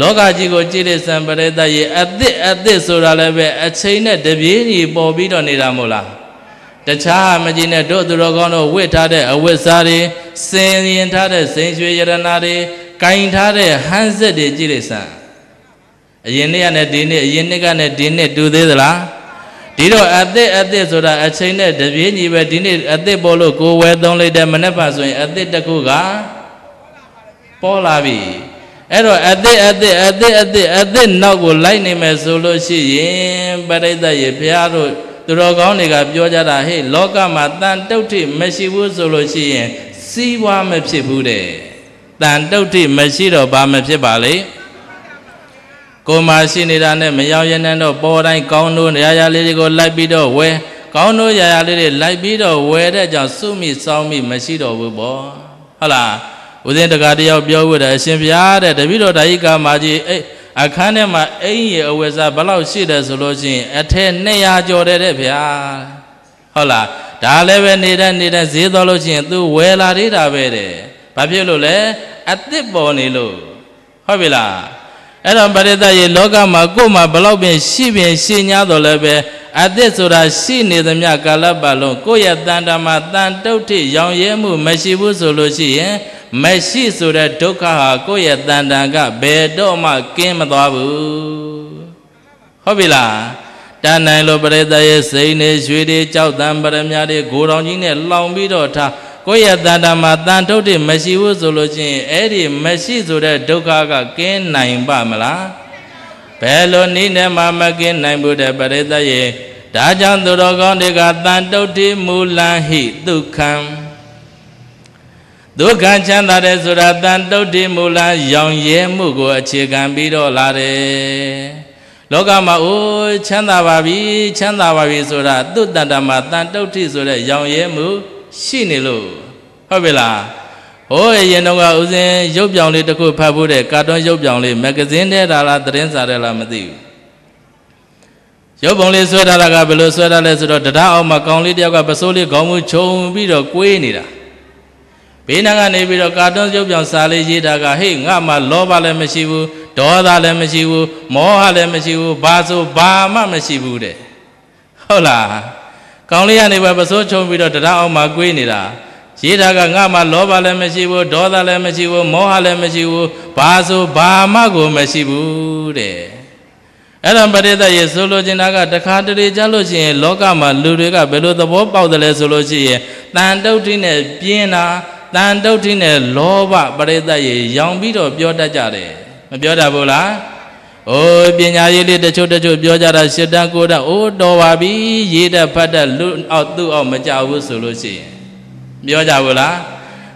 လောကကြီးကိုကြည်လစံပရိသတ်ရဲ့အသစ်အသစ်ဆိုတာလည်းပဲအချိန်နဲ့တပြေးညီပေါ်ပြီးတော့နေတာမို့လားတခြားမကြီးနဲ့တို့သူတော်ကောင်းတို့ဝစ်ထားတဲ့အဝတ်စားတွေစင်ရင်ထားတဲ့စိန်ရွှေရတနာတွေကင်ထားတဲ့ဟန်ဆက်တွေကြည်လစံအရင်နေ့ကနဲ့ဒီနေ့အရင်နေ့ကနဲ့ဒီနေ့တူသေးသလားဒီတော့အသစ်အသစ်ဆိုတာအချိန်နဲ့တပြေးညီပဲဒီနေ့အသစ်ပေါ်လို့ကိုယ်ဝယ်သုံးလိုက်တဲ့မနေ့ပါဆိုရင်အသစ်တစ်ခုကပေါ်လာပြီအဲ့တော့အသစ်အသစ်အသစ်အသစ်အသစ်နောက်ကိုလိုက်နေမယ်ဆိုလို့ရှိရင်ပရိသတ်ရေဘုရားတို့သူတော်ကောင်းတွေက ပြောကြတာဟေ့လောကမှာတန်တုတ်ထိမရှိဘူးဆိုလို့ရှိရင်စီးပွားမဖြစ်ဘူးတဲ့တန်တုတ်ထိမရှိတော့ဘာမဖြစ်ပါလဲကိုမာရှိနေတာနဲ့မရောက်ရနဲ့တော့ပေါ်တိုင်းကောင်းတို့ရာရာလေးတွေကိုလိုက်ပြီးတော့ဝယ်ကောင်းတို့ရာရာလေးတွေလိုက်ပြီးတော့ဝယ်တဲ့ကြောင့်စုမိစောင်းမိမရှိတော့ဘူးပေါ့ဟုတ်လားဦးဇင်းတကာတယောက်ပြောဝတယ်အရှင်ဘုရားတဲ့တပည့်တော်ဒါယိကာမာကြီးအဲ့အခန်းထဲမှာအိမ်ရဲ့အဝယ်စားဘလောက်ရှိတယ်ဆိုလို့ရှိရင်အထက်200ကျော်တယ်တဲ့ဗျာဟုတ်လားဒါလည်းပဲနေတဲ့နေတဲ့ဈေးတော်လို့ရှိရင် तू ဝယ်လာသေးတာပဲတဲ့ဘာဖြစ်လို့လဲအစ်စ်ပေါ်နေလို့ဟုတ်ပြီလားအဲ့တော့ပရိသတ်ရဲ့လောကမှာကိုယ်မှာဘလောက်ပင်ရှိပင်ရှိ냐တော်လည်းပဲအသစ်ဆိုတာရှိနေသမျှကာလပတ်လုံးကိုယ့်ရဲ့တန်တမာတန်တုတ်ထိရောင်ရဲမှုမရှိဘူးဆိုလို့ရှိရင်မရှိဆိုတဲ့ဒုက္ခဟာကိုယ့်ရဲ့တန်တန်ကဘယ်တော့မှကင်းမသွားဘူးဟုတ်ပြီလားတန်နိုင်လို့ပရိသတ်ရဲ့စိတ်နေရွှေတွေကြောက်တံပရမညာတွေဂိုတော်ကြီးနဲ့လောင်ပြီးတော့ထားကိုယ့်ရဲ့တဏ္ဍာမှာတန်ထုတ်တယ်မရှိဘူးဆိုလို့ချင်းအဲ့ဒီမရှိဆိုတဲ့ဒုက္ခကကင်းနိုင်ပါမလားဘယ်လိုနည်းနဲ့မှမကင်းနိုင်ဘူးတဲ့ပရိသတ်ရဲ့ဒါကြောင့်သူတော်ကောင်းတွေကတန်တုတ်တိမူလဟိဒုက္ခံဒုက္ခချမ်းသာတယ်ဆိုတာတန်တုတ်တိမူလရောင်ရဲမှုကိုအခြေခံပြီးတော့လာတယ်လောကမှာအိုးချမ်းသာပါပြီချမ်းသာပါပြီဆိုတာသူ့တန်တမှာတန်တုတ်တိဆိုတဲ့ရောင်ရဲမှုရှိနေလို့ဟုတ်ပြီလားဟိုးအရင်တော့ကဦးစင်ရုပ်ပြောင်လေးတစ်ခုဖတ်ဖို့တဲ့ကာတွန်းရုပ်ပြောင်လေးမဂ္ဂဇင်းထဲတာလားသတင်းစာထဲလားမသိဘူးရုပ်ပုံလေးဆွဲထားတာကဘယ်လိုဆွဲထားလဲဆိုတော့တရားအောင်မှာကောင်လေးတယောက်ကပစိုးလေးခေါင်းမူခြုံပြီးတော့ကွေးနေတာဘေးနားကနေပြီးတော့ကာတွန်းရုပ်ပြောင်စာလေးရေးတာကဟေ့ငါမှလောဘလည်းမရှိဘူးဒေါသလည်းမရှိဘူးမောဟလည်းမရှိဘူးဘာဆိုဘာမှမရှိဘူးတဲ့ဟုတ်လားကောင်းလေးကနေပါပစိုးချုံပြီးတော့တရားအောင်မှာကွေးနေတာရေးတာကငါမှလောဘလည်းမရှိဘူးဒေါသလည်းမရှိဘူးမောဟလည်းမရှိဘူးဘာဆိုဘာမှကိုမရှိဘူးတဲ့အဲ့ဒါပရိသတ်ရေဆိုလိုချင်တာကတခါတလေကြလို့ရှိရင်လောကမှာလူတွေကဘယ်လိုသဘောပေါက်တယ်လဲဆိုလို့ရှိရင်တန်တုတ်တိနဲ့ပြင်းတာတန်တုတ်တိနဲ့လောဘပရိသတ်ရေရောင်ပြီးတော့ပြောတတ်ကြတယ်မပြောတတ်ဘူးလားအိုးပညာရေးလေးတချို့တချို့ပြောကြတာရှစ်တန်းကိုတန်းအိုးတော်ပါပြီရေးတတ်ဖတ်တတ်လူအောက်သူ့အောက်မကြဘူးဆိုလို့ရှိရင်ပြောကြဘူးလား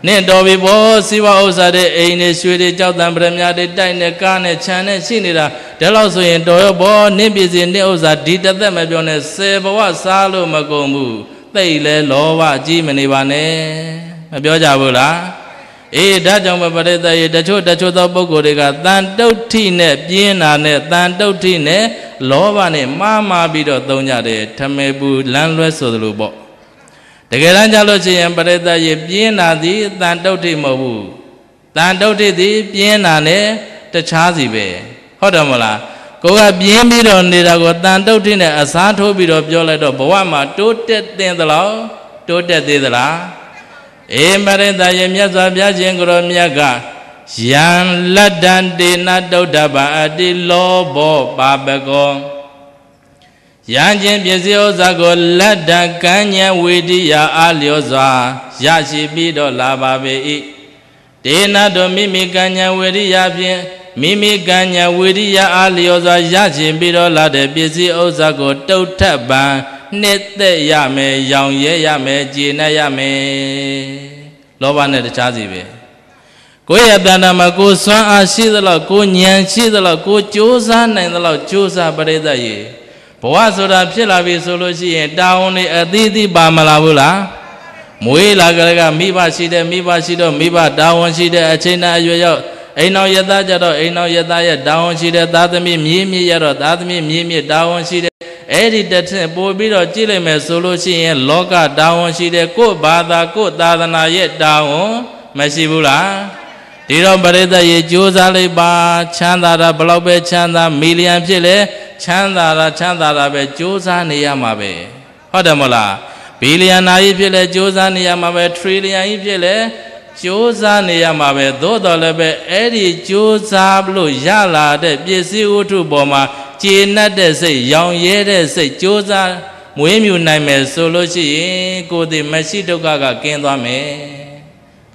နင့်တော်ပြီဘောစီဝဥစ္စာတဲ့အိမ်နဲ့ရွှေတွေကြောက်တံပရမညာတွေတိုက်နဲ့ကားနဲ့ခြံနဲ့ရှိနေတာဒါလောက်ဆိုရင်တော်ရောဘောနင့်ပြည်စင်နင့်ဥစ္စာဒီတသက်မပြောနဲ့ဆယ်ဘဝစားလို့မကုန်ဘူးသိလဲလောဘကြီးမနေပါနဲ့မပြောကြဘူးလားအေးဒါကြောင့်မပရိသတ်ရေတချို့တချို့သောပုဂ္ဂိုလ်တွေကတန်တုတ်ထိနဲ့ပြင်းတာနဲ့တန်တုတ်ထိနဲ့လောဘနဲ့မှားမှားပြီးတော့သုံးကြတယ်ထမေပူလမ်းလွဲဆိုသလိုပေါ့တကယ်တမ်းကြလို့ရှိရင်ပရိသတ်ရေပြင်းတာသည်တန်တုတ်ထိမဟုတ်ဘူးတန်တုတ်ထိသည်ပြင်းတာနဲ့တခြားစီပဲဟုတ်တယ်မလားကိုကပြင်းပြီးတော့နေတာကိုတန်တုတ်ထိနဲ့အစားထိုးပြီးတော့ပြောလိုက်တော့ဘဝမှာတိုးတက်တဲ့သလားတိုးတက်သေးသလားအေမရတယေမြတ်စွာဘုရားရှင်ကိုရောမြတ်ကယံလတ္တံတေနတုဒ္ဓဘာအတိလောဘောပါပကောယံချင်းပစ္စည်းဥစ္စာကိုလတ္တကဉ္ဉဝေတိယအာလျောစွာရရှိပြီးတော့လာပါပေ၏ဒေနတို့မိမိကဉ္ဉဝေတိယဖြင့်မိမိကဉ္ဉဝေတိယအာလျောစွာရရှိပြီးတော့လာတဲ့ပစ္စည်းဥစ္စာကိုတုတ်ထပ်ပံနှစ်သက်ရမယ်ရောင်ရဲရမယ်ကျေနပ်ရမယ်လောဘနဲ့တခြားစီပဲကိုယ့်ရဲ့တဏ္ဍာမှာကိုယ်စွမ်းအားရှိသလောက်ကိုယ်ဉာဏ်ရှိသလောက်ကိုယ်ကြိုးစားနိုင်သလောက်ကြိုးစားပရိသတ်ရေဘဝဆိုတာဖြစ်လာပြီဆိုလို့ရှိရင်တာဝန်တွေအသီးသီးပါမလာဘူးလားမွေးလာကြကမိဘရှိတယ်မိဘရှိတော့မိဘတာဝန်ရှိတဲ့အချိန်နဲ့အရွယ်ရောက်အိမ်တော်ယသကြတော့အိမ်တော်ယသရဲ့တာဝန်ရှိတဲ့သာသမီမြေမြေရတော့သာသမီမြေမြေတာဝန်ရှိတဲ့အဲ့ဒီတစ်ထင့်ပို့ပြီးတော့ကြည့်လိုက်မယ်ဆိုလို့ရှိရင်လောကတာဝန်ရှိတဲ့ကိုယ့်ဘာသာကိုယ့်သာသနာရဲ့တာဝန်မရှိဘူးလားဒီတော့ပရိသတ်ရေကြိုးစားလိုက်ပါချမ်းသာတာဘလောက်ပဲချမ်းသာမီလီယံဖြစ်လေချမ်းသာတာချမ်းသာတာပဲကြိုးစားနေရမှာပဲဟုတ်တယ်မဟုတ်လားဘီလီယံနာကြီးဖြစ်လေကြိုးစားနေရမှာပဲထရီလီယံကြီးဖြစ်လေကြိုးစားနေရမှာပဲသို့တော်လည်းပဲအဲ့ဒီကြိုးစားလို့ရလာတဲ့ပစ္စည်းဝတ္ထုပေါ်မှာကျေနပ်တဲ့စိတ် ရောင်ရဲတဲ့စိတ်ကြိုးစားမွေးမြူနိုင်မယ်ဆိုလို့ရှိရင်ကိုယ်တည်းမရှိဒုက္ခကကင်းသွားမယ်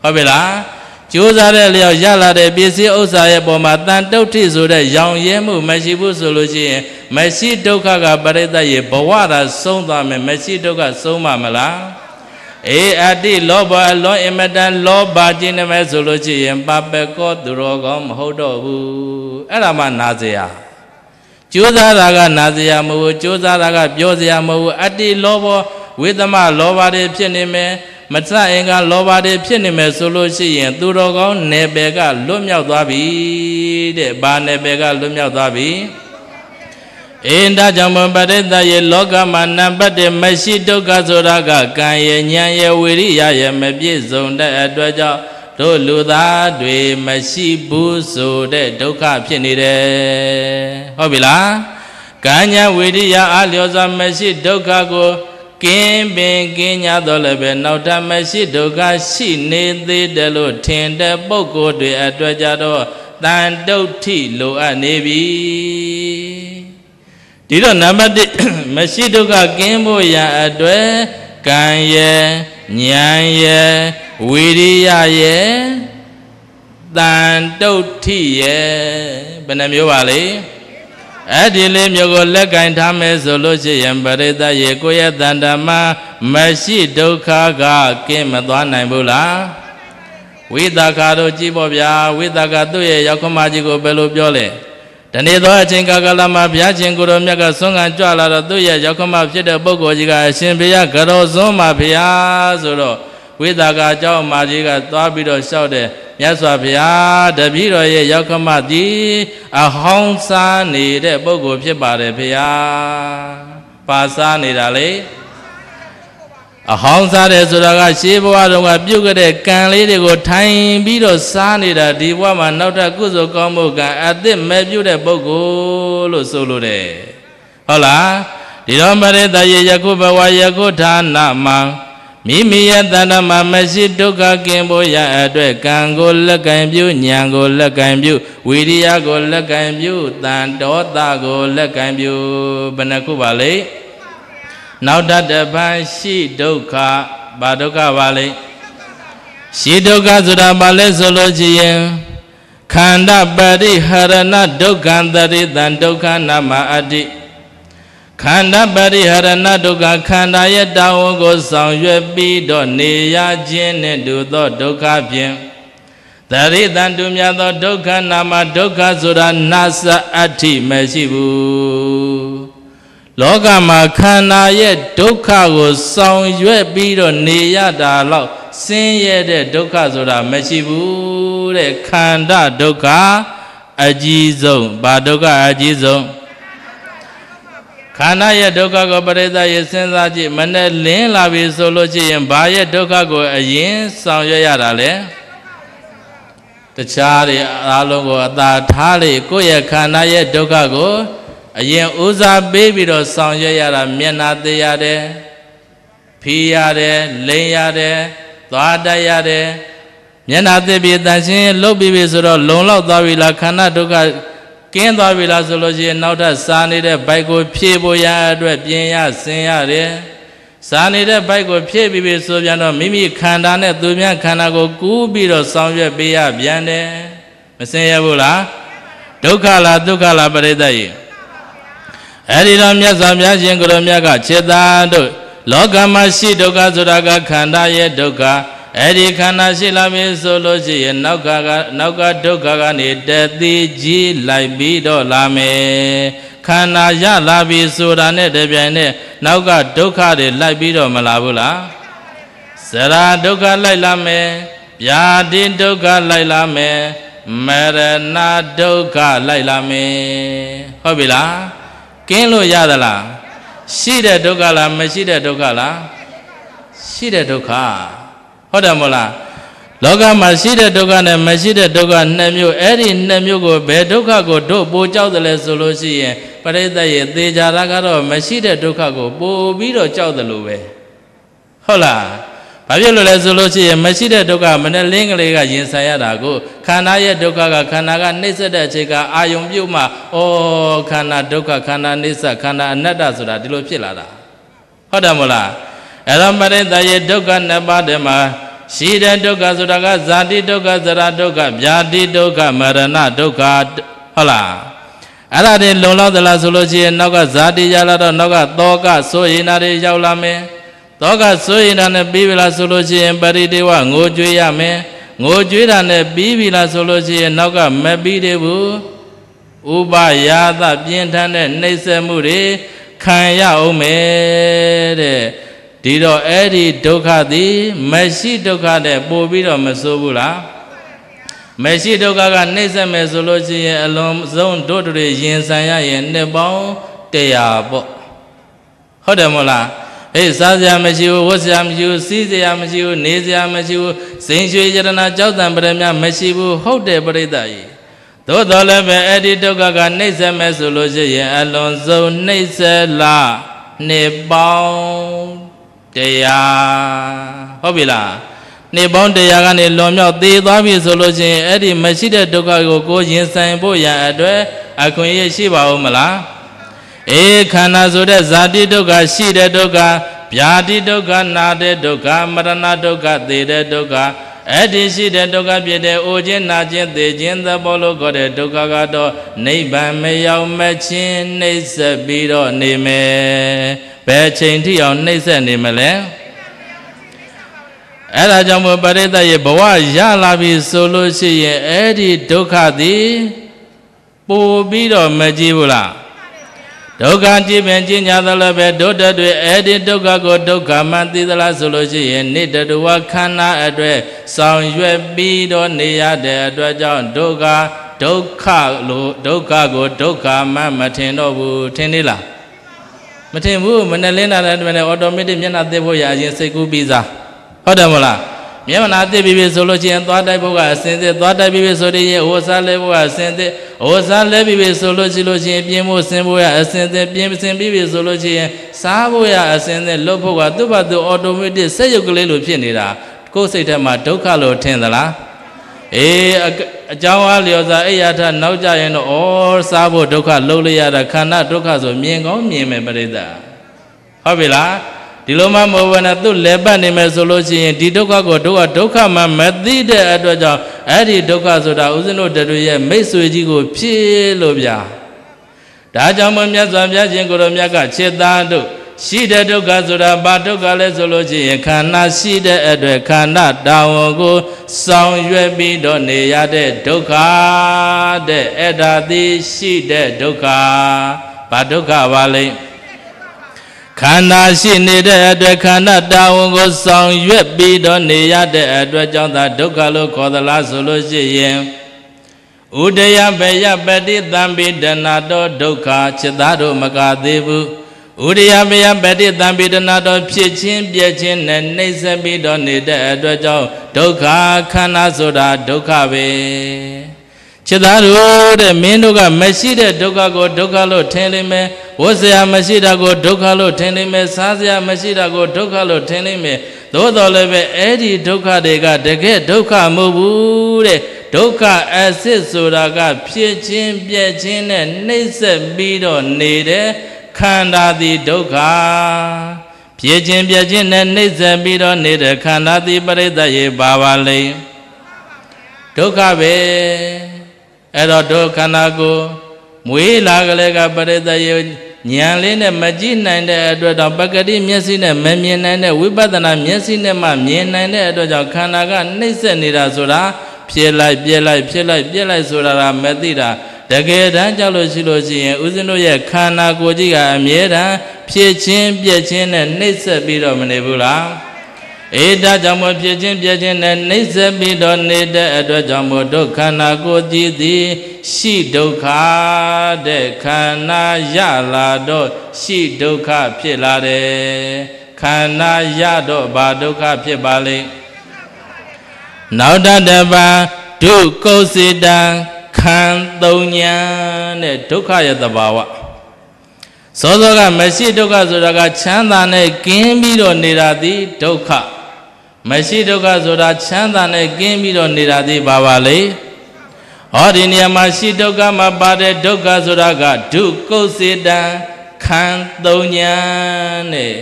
ဟုတ်ပြီလားကြိုးစားတဲ့လျောက်ရလာတဲ့ပစ္စည်းဥစ္စာရဲ့ပုံမှာတန်တုတ်ထိဆိုတဲ့ရောင်ရဲမှု မရှိဘူးဆိုလို့ရှိရင် မရှိဒုက္ခကပရိသတ်ရဲ့ဘဝသာဆုံးသွားမယ်မရှိဒုက္ခဆုံးမှာမလားအေအတ္တိလောဘအလွန်အင်မတန်လောဘခြင်းနဲ့မဲ့ဆိုလို့ရှိရင်ပပကောသူတော်ကောင်းမဟုတ်တော့ဘူးအဲ့ဒါမှနာစရာကြိုးစားတာကနာစရာမဟုတ်ကြိုးစားတာကပြောစရာမဟုတ်အတ္တိလောဘဝေသမလောဘတွေဖြစ်နေမယ်မထအင်္ဂါလောဘတွေဖြစ်နေမယ်ဆိုလို့ရှိရင်သူတော်ကောင်းနယ်ပယ်ကလွတ်မြောက်သွားပြီတဲ့ဘာနယ်ပယ်ကလွတ်မြောက်သွားပြီအင်းဒါကြောင့်မပရိသတ်ရဲ့လောကမှာနံပါတ်1မရှိဒုက္ခဆိုတာကကံရဲ့ဉာဏ်ရဲ့ဝိရိယရဲ့မပြည့်စုံတဲ့အတွက်ကြောင့်တို့လူသားတွေမရှိဘူးဆိုတဲ့ဒုက္ခဖြစ်နေတယ်ဟုတ်ပြီလားကာညာဝိရိယအလျော်စွာမရှိဒုက္ခကိုကင်းပင်ကင်းညာတော့လည်းပဲနောက်တမရှိဒုက္ခရှိနေသေးတယ်လို့ထင်တဲ့ပုဂ္ဂိုလ်တွေအတွက်ကြတော့တန်တုဋ္ဌိလိုအပ်နေပြီဒီတော့နံပါတ်1မရှိဒုက္ခကင်းဖို့ရန်အတွက်ကံရဲ့ဉာဏ်ရဲ့ဝီရိယရဲ့တန်တုတ်ထိရဲ့ဘယ်နှမျိုးပါလဲအဲ့ဒီလေးမျိုးကိုလက်ကင်ထားမယ်ဆိုလို့ရှိရင်ပရိသတ်ရေကိုယ့်ရဲ့တန်တမမရှိဒုက္ခကကင်းမသွားနိုင်ဘူးလားဝိသကာတို့ကြည့်ပေါ့ဗျာဝိသကာသူ့ရဲ့ရောက်ခမကြီးကိုဘယ်လိုပြောလဲတနေ့သောအချိန်ကာလမှာဘုရားရှင်ကိုရောမြတ်ကဆွမ်းခံကြွလာတော့သူ့ရဲ့ရောက်ခမဖြစ်တဲ့ပုဂ္ဂိုလ်ကြီးကအရှင်ဘုရားကတော်စွန်းမှာဘုရားဆိုတော့ဝိသကအเจ้าမာကြီးကသွားပြီးတော့လျှောက်တယ်မြတ်စွာဘုရားတပည့်တော်ရဲ့ရောက်ခမသည်အဟောင်းစားနေတဲ့ပုဂ္ဂိုလ်ဖြစ်ပါတယ်ဘုရားပါစားနေတာလေအဟောင်းစားတယ်ဆိုတာကရှေးဘဝတုန်းကပြုတ်ခဲ့တဲ့ကံလေးတွေကို ထိုင်ပြီးတော့စားနေတာဒီဘဝမှာနောက်ထပ်ကုသိုလ်ကောင်းမှုကံအသစ်မဲ့ပြုတ်တဲ့ပုဂ္ဂိုလ်လို့ဆိုလိုတယ်ဟုတ်လားဒီတော့မရတယေယခုဘဝယခုဌာနမှာမိမိရဲ့တဏ္ဍမှာမရှိဒုက္ခကင်ဖို့ရအတွက်ကံကိုလက်ကင်ပြုဉာဏ်ကိုလက်ကင်ပြုဝိရိယကိုလက်ကင်ပြုတန်တောတာကိုလက်ကင်ပြုဘယ်နှခုပါလဲနောက်တတပံရှိဒုက္ခဘာဒုက္ခပါလိမ့်ရှိဒုက္ခဆိုတာဘာလဲဆိုလို့ကြည့်ရင်ခန္ဓာပရိဟရဏဒုက္ခံတရိတံဒုက္ခနာမအတ္တိခန္ဓာပရိဟရဏဒုက္ခခန္ဓာရဲ့တာဝန်ကို ဆောင်ရွက်ပြီးတော့နေရခြင်းနဲ့တူသောဒုက္ခဖြင့်တရိတံတူမြတ်သောဒုက္ခနာမဒုက္ခဆိုတာနာစအတ္တိမရှိဘူးလောကမှာခန္ဓာရဲ့ဒုက္ခကို ဆောင်ရွက်ပြီးတော့နေရတာလောက်ဆင်းရဲတဲ့ဒုက္ခဆိုတာ မရှိဘူးတဲ့ခန္ဓာဒုက္ခအကြီးဆုံးဘာဒုက္ခအကြီးဆုံးခန္ဓာရဲ့ဒုက္ခကိုပရိသတ်ရဲ့စဉ်းစားကြည့်မနဲ့လင်းလာပြီဆိုလို့ရှိရင်ဘာရဲ့ဒုက္ခကိုအရင်ဆောင်ရွက်ရတာလဲတခြားတွေအားလုံးကိုအသာထားလေကိုယ့်ရဲ့ခန္ဓာရဲ့ဒုက္ခကိုအရင်ဥစားပေးပြီးတော့ဆောင်ရွက်ရတာမျက်နာသေးရတယ်ဖီးရတယ်လိမ်ရတယ်သွားတတ်ရတယ်မျက်နာသေးပြီးတန်ရှင်းလှုပ်ပြီးပြီဆိုတော့လုံလောက်သွားပြီလားခန္ဓာဒုက္ခကင်းသွားပြီလားဆိုလို့ရှိရင် နောက်ထပ်စားနေတဲ့ဘိုက်ကို ဖြည့်ဖို့ရအတွက်ပြင်ရဆင်းရတယ်စားနေတဲ့ဘိုက်ကိုဖြည့်ပြီးပြီဆိုပြန်တော့မိမိခန္ဓာနဲ့သူများခန္ဓာကိုကူးပြီးတော့ဆောင်ရွက်ပေးရပြန်တယ်မဆင်းရဘူးလားဒုက္ခလားဒုက္ခလားပရိသတ်ကြီးအဲဒီတော့မြတ်စွာဘုရားရှင်ကိုရောမြတ်ကခြေသားတို့လောကမှာရှိဒုက္ခဆိုတာကခန္ဓာရဲ့ဒုက္ခအဲ့ဒီခန္ဓာရှိလာပြီဆိုလို့ရှိရင်နောက်ကကနောက်ကဒုက္ခကနေတသိကြီးလိုက်ပြီးတော့လာမယ်ခန္ဓာရလာပြီဆိုတာနဲ့တပြိုင်နဲ့နောက်ကဒုက္ခတွေလိုက်ပြီးတော့မလာဘူးလားစရာဒုက္ခလိုက်လာမယ်ဗျာဒိဒုက္ခလိုက်လာမယ်မရဏဒုက္ခလိုက်လာမယ်ဟုတ်ပြီလားကင်းလို့ရသလားရှိတဲ့ဒုက္ခလားမရှိတဲ့ဒုက္ခလားရှိတဲ့ဒုက္ခဟုတ်တယ်မို့လားလောကမှာရှိတဲ့ဒုက္ခနဲ့မရှိတဲ့ဒုက္ခနှစ်မျိုးအဲ့ဒီနှစ်မျိုးကိုဘယ်ဒုက္ခကိုတို့ပိုကြောက်တယ်လဲဆိုလို့ရှိရင်ပရိသတ်ရဲ့သေချာတာကတော့မရှိတဲ့ဒုက္ခကို ပိုပြီးတော့ကြောက်တယ်လို့ပဲဟုတ်လားဘာဖြစ်လို့လဲဆိုလို့ရှိရင်မရှိတဲ့ဒုက္ခမနဲ့လင်းကလေးကရင်ဆိုင်ရတာကိုခန္ဓာရဲ့ဒုက္ခကခန္ဓာကနှိမ့်ဆက်တဲ့အချိန်ကအာယုံပြုတ်မှဩခန္ဓာဒုက္ခခန္ဓာနှိမ့်ဆက်ခန္ဓာအနတ္တဆိုတာဒီလိုဖြစ်လာတာဟုတ်တယ်မို့လားအဲ့တော့ပရိသတ်ရဲ့ဒုက္ခနှစ်ပါးတည်းမှာရှိတဲ့ဒုက္ခဆိုတာကဇာတိဒုက္ခဇရာဒုက္ခဗျာတိဒုက္ခမရဏဒုက္ခဟုတ်လားအဲ့ဒါတွေလုံလောက်သလားဆိုလို့ရှိရင် နောက်ကဇာတိရလာတော့နောက်ကသောက ဆိုရင်နာတွေရောက်လာမယ်သောကစိုးရိမ်တာနဲ့ပြီးပြီလားဆိုလို့ရှိရင်ပရိဒေဝငိုကြွေးရမယ်ငိုကြွေးတာနဲ့ပြီးပြီလားဆိုလို့ရှိရင်နောက်ကမပြီးသေးဘူးဥပယာသပြင်းထန်တဲ့နှိမ့်ဆက်မှုတွေခံရအောင်မယ်တဲ့ဒီတော့အဲ့ဒီဒုက္ခသည်မရှိဒုက္ခတဲ့ပို့ပြီးတော့မဆိုးဘူးလားမရှိဒုက္ခကနှိမ့်ဆက်မယ်ဆိုလို့ရှိရင် အလွန်ဆုံးတို့တွေရင်ဆိုင်ရရင်နှစ်ပေါင်း100ပေါ့ဟုတ်တယ်မို့လားအေးစားစရာမရှိဘူးဝတ်စရာမရှိဘူးစီးစရာမရှိဘူးနေစရာမရှိဘူးဇိမ်ရွှေယရနာ ကြောက်တံပရမမရှိဘူးဟုတ်တယ်ပရိသတ်ကြီးသို့တော်လည်းပဲအဲ့ဒီဒုက္ခကနှိမ့်ဆက်မဲ့ဆိုလို့ရှိရင်အလွန်ဆုံးနှိမ့်ဆက်လာနေပေါင်းတရားဟုတ်ပြီလားနေပေါင်းတရားကနေလွန်မြောက်သေသွားပြီဆိုလို့ရှိရင်အဲ့ဒီမရှိတဲ့ဒုက္ခကိုကိုရင်ဆိုင်ဖို့ရန်အတွက်အခွင့်အရေးရှိပါဦးမလားအေခန္ဓာဆိုတဲ့ဇာတိဒုက္ခရှိတဲ့ဒုက္ခဗျာတိဒုက္ခနာတဲ့ဒုက္ခမရဏဒုက္ခသေတဲ့ဒုက္ခအဲ့ဒီရှိတဲ့ဒုက္ခဖြစ်တဲ့အိုခြင်းနာခြင်းသေခြင်းသဘောလို့ခေါ်တဲ့ဒုက္ခကတော့နိဗ္ဗာန်မရောက်မချင်းနှိမ့်ဆက်ပြီးတော့နေမယ်ဘယ်ချိန်ထိအောင်နှိမ့်ဆက်နေမလဲအဲ့ဒါကြောင့်မို့ပရိသတ်ရဲ့ဘဝရလာပြီဆိုလို့ရှိရင်အဲ့ဒီဒုက္ခသည်ပို့ပြီးတော့မကြည့်ဘူးလားဒုက္ခကြည်ပင်ကြည်ညာသလည်းပဲဒုတတွေအဲ့ဒီဒုက္ခကိုဒုက္ခမှန်သိသလားဆိုလို့ရှိရင်နိတတဝခန္ဓာအတွက်ဆောင်ရွက်ပြီးတော့နေရတဲ့အတွက်ကြောင့်ဒုက္ခဒုက္ခလို့ဒုက္ခကိုဒုက္ခမှမထင်တော့ဘူးထင်သေးလားမထင်ဘူးမနဲ့လင်းတာလည်းတမနဲ့အော်တိုမက်တစ်မျက်နှာသိဖို့ရအရင်စိတ်ကူးပြီးစားဟုတ်တယ်မလားမျက်မနာသိပြီပြီဆိုလို့ရှိရင်သွားတိုက်ဖို့ကအစင်သစ်သွားတိုက်ပြီပြီဆိုရင်အဝစားလဲဖို့ကအစင်သစ်အဝစားလဲပြီပြီဆိုလို့ရှိလို့ရှိရင်ပြင်းဖို့ဆင်းဖို့ကအစင်သစ်ပြင်းဆင်းပြီပြီဆိုလို့ရှိရင်စားဖို့ကအစင်သစ်လှုပ်ဖို့ကသူ့ဘာသူအော်တိုမက်တစ်စက်ရုပ်ကလေးလိုဖြစ်နေတာကိုယ်စိတ်ထဲမှာဒုက္ခလို့ထင်သလားအေးအကြောင်းအားလျော်စွာအိယာထနောက်ကြရင်တော့ဩစားဖို့ဒုက္ခလှုပ်လိုက်ရတာ ခန္ဓာဒုက္ခဆိုမြင်ကောင်းမြင်မယ်ပြိတ္တာဟုတ်ပြီလားဒီလိုမှမဟုတ်ဘဲနဲ့သူ့လက်ပတ်နေမယ်ဆိုလို့ရှိရင်ဒီဒုက္ခကိုတို့ကဒုက္ခမှမသိတဲ့အတွက်ကြောင့်အဲ့ဒီဒုက္ခဆိုတာဦးဇင်းတို့တို့ရဲ့မိတ်ဆွေကြီးကိုဖြည့်လို့ဗျာဒါကြောင့်မမြတ်စွာဘုရားရှင်ကိုရောမြတ်ကခြေသားတို့ရှိတဲ့ဒုက္ခဆိုတာဘာဒုက္ခလဲဆိုလို့ရှိရင်ခန္ဓာရှိတဲ့အတွက်ခန္ဓာတာဝန်ကိုဆောင်ရွက်ပြီးတော့နေရတဲ့ဒုက္ခတဲ့အဲ့ဒါသည်ရှိတဲ့ဒုက္ခဘာဒုက္ခပါလဲခန္ဓာရှိနေတဲ့အတွက်ခန္ဓာတာဝန်ကိုဆောင်ရွက်ပြီးတော့နေရတဲ့အတွက်ကြောင့်သာဒုက္ခလို့ခေါ်သလားဆိုလို့ရှိရင်ဥဒယဘယပတိတံပိဒနာတောဒုက္ခจิตသားတို့မကသေးဘူးဥဒယဘယပတိတံပိဒနာတောဖြစ်ချင်းပြည့်ချင်းနဲ့နှိမ့်ဆက်ပြီးတော့နေတဲ့အတွက်ကြောင့်ဒုက္ခခန္ဓာဆိုတာဒုက္ခပဲခြေသားတို့တဲ့မင်းတို့ကမရှိတဲ့ဒုက္ခကိုဒုက္ခလို့ထင်နေမယ်ဝတ်စရာ မရှိတာကိုဒုက္ခလို့ထင်နေမယ်စားစရာမရှိတာကိုဒုက္ခလို့ထင်နေမယ်သို့တော်လည်းပဲအဲ့ဒီဒုက္ခတွေကတကယ်ဒုက္ခမဟုတ်ဘူးတဲ့ဒုက္ခအစစ်ဆိုတာက ဖြစ်ချင်းပြက်ချင်းနဲ့နှိမ့်ဆက်ပြီးတော့နေတဲ့ခန္ဓာသည်ဒုက္ခဖြစ်ချင်းပြက်ချင်းနဲ့နှိမ့်ဆက်ပြီးတော့နေတဲ့ခန္ဓာသည်ပရိသတ်ရေပါပါလေဒုက္ခပဲအဲ့တော့တို့ခန္ဓာကိုယ်မွေးလာကလေးကပရိသယေဉာဏ်လေးနဲ့မကြည့်နိုင်တဲ့အတွက်တော့ပကတိမျက်စိနဲ့မမြင်နိုင်တဲ့ဝိပဿနာမျက်စိနဲ့မှမြင်နိုင်တဲ့အတွက်ကြောင့်ခန္ဓာကနှိမ့်ဆက်နေတာဆိုတာဖြစ်လိုက်ပြက်လိုက်ဖြစ်လိုက်ပြက်လိုက်ဆိုတာကမသိတာတကယ်တမ်းကြောက်လို့ရှိလို့ရှိရင်ဦးဇင်းတို့ရဲ့ခန္ဓာကိုယ်ကြီးကအမြဲတမ်းဖြစ်ချင်းပြက်ချင်းနဲ့နှိမ့်ဆက်ပြီးတော့မနေဘူးလားအေဒါကြောင့်မဖြစ်ခြင်းပြခြင်းနဲ့နှိမ့်ဆက်ပြီးတော့နေတဲ့အတွက်ကြောင့်မို့ဒုက္ခနာကိုကြည်သည် ရှိဒုက္ခတဲ့ခန္ဓာရလာတော့ရှိဒုက္ခဖြစ်လာတယ်ခန္ဓာရတော့ဘာဒုက္ခဖြစ်ပါလိမ့်နောက်တတပံဒုကုစေတံခန္တုံညာတဲ့ဒုက္ခရဲ့သဘာဝစောစောကမရှိဒုက္ခဆိုတာကချမ်းသာနဲ့ကင်းပြီးတော့နေတာသည်ဒုက္ခမရှိဒုက္ခဆိုတာချမ်းသာနဲ့ကင်းပြီးတော့နေတာသိပါပါလေဟောဒီနေရာမှာရှိဒုက္ခမှာပါတဲ့ဒုက္ခဆိုတာကဒုကုစေတံခံသုံးညာနဲ့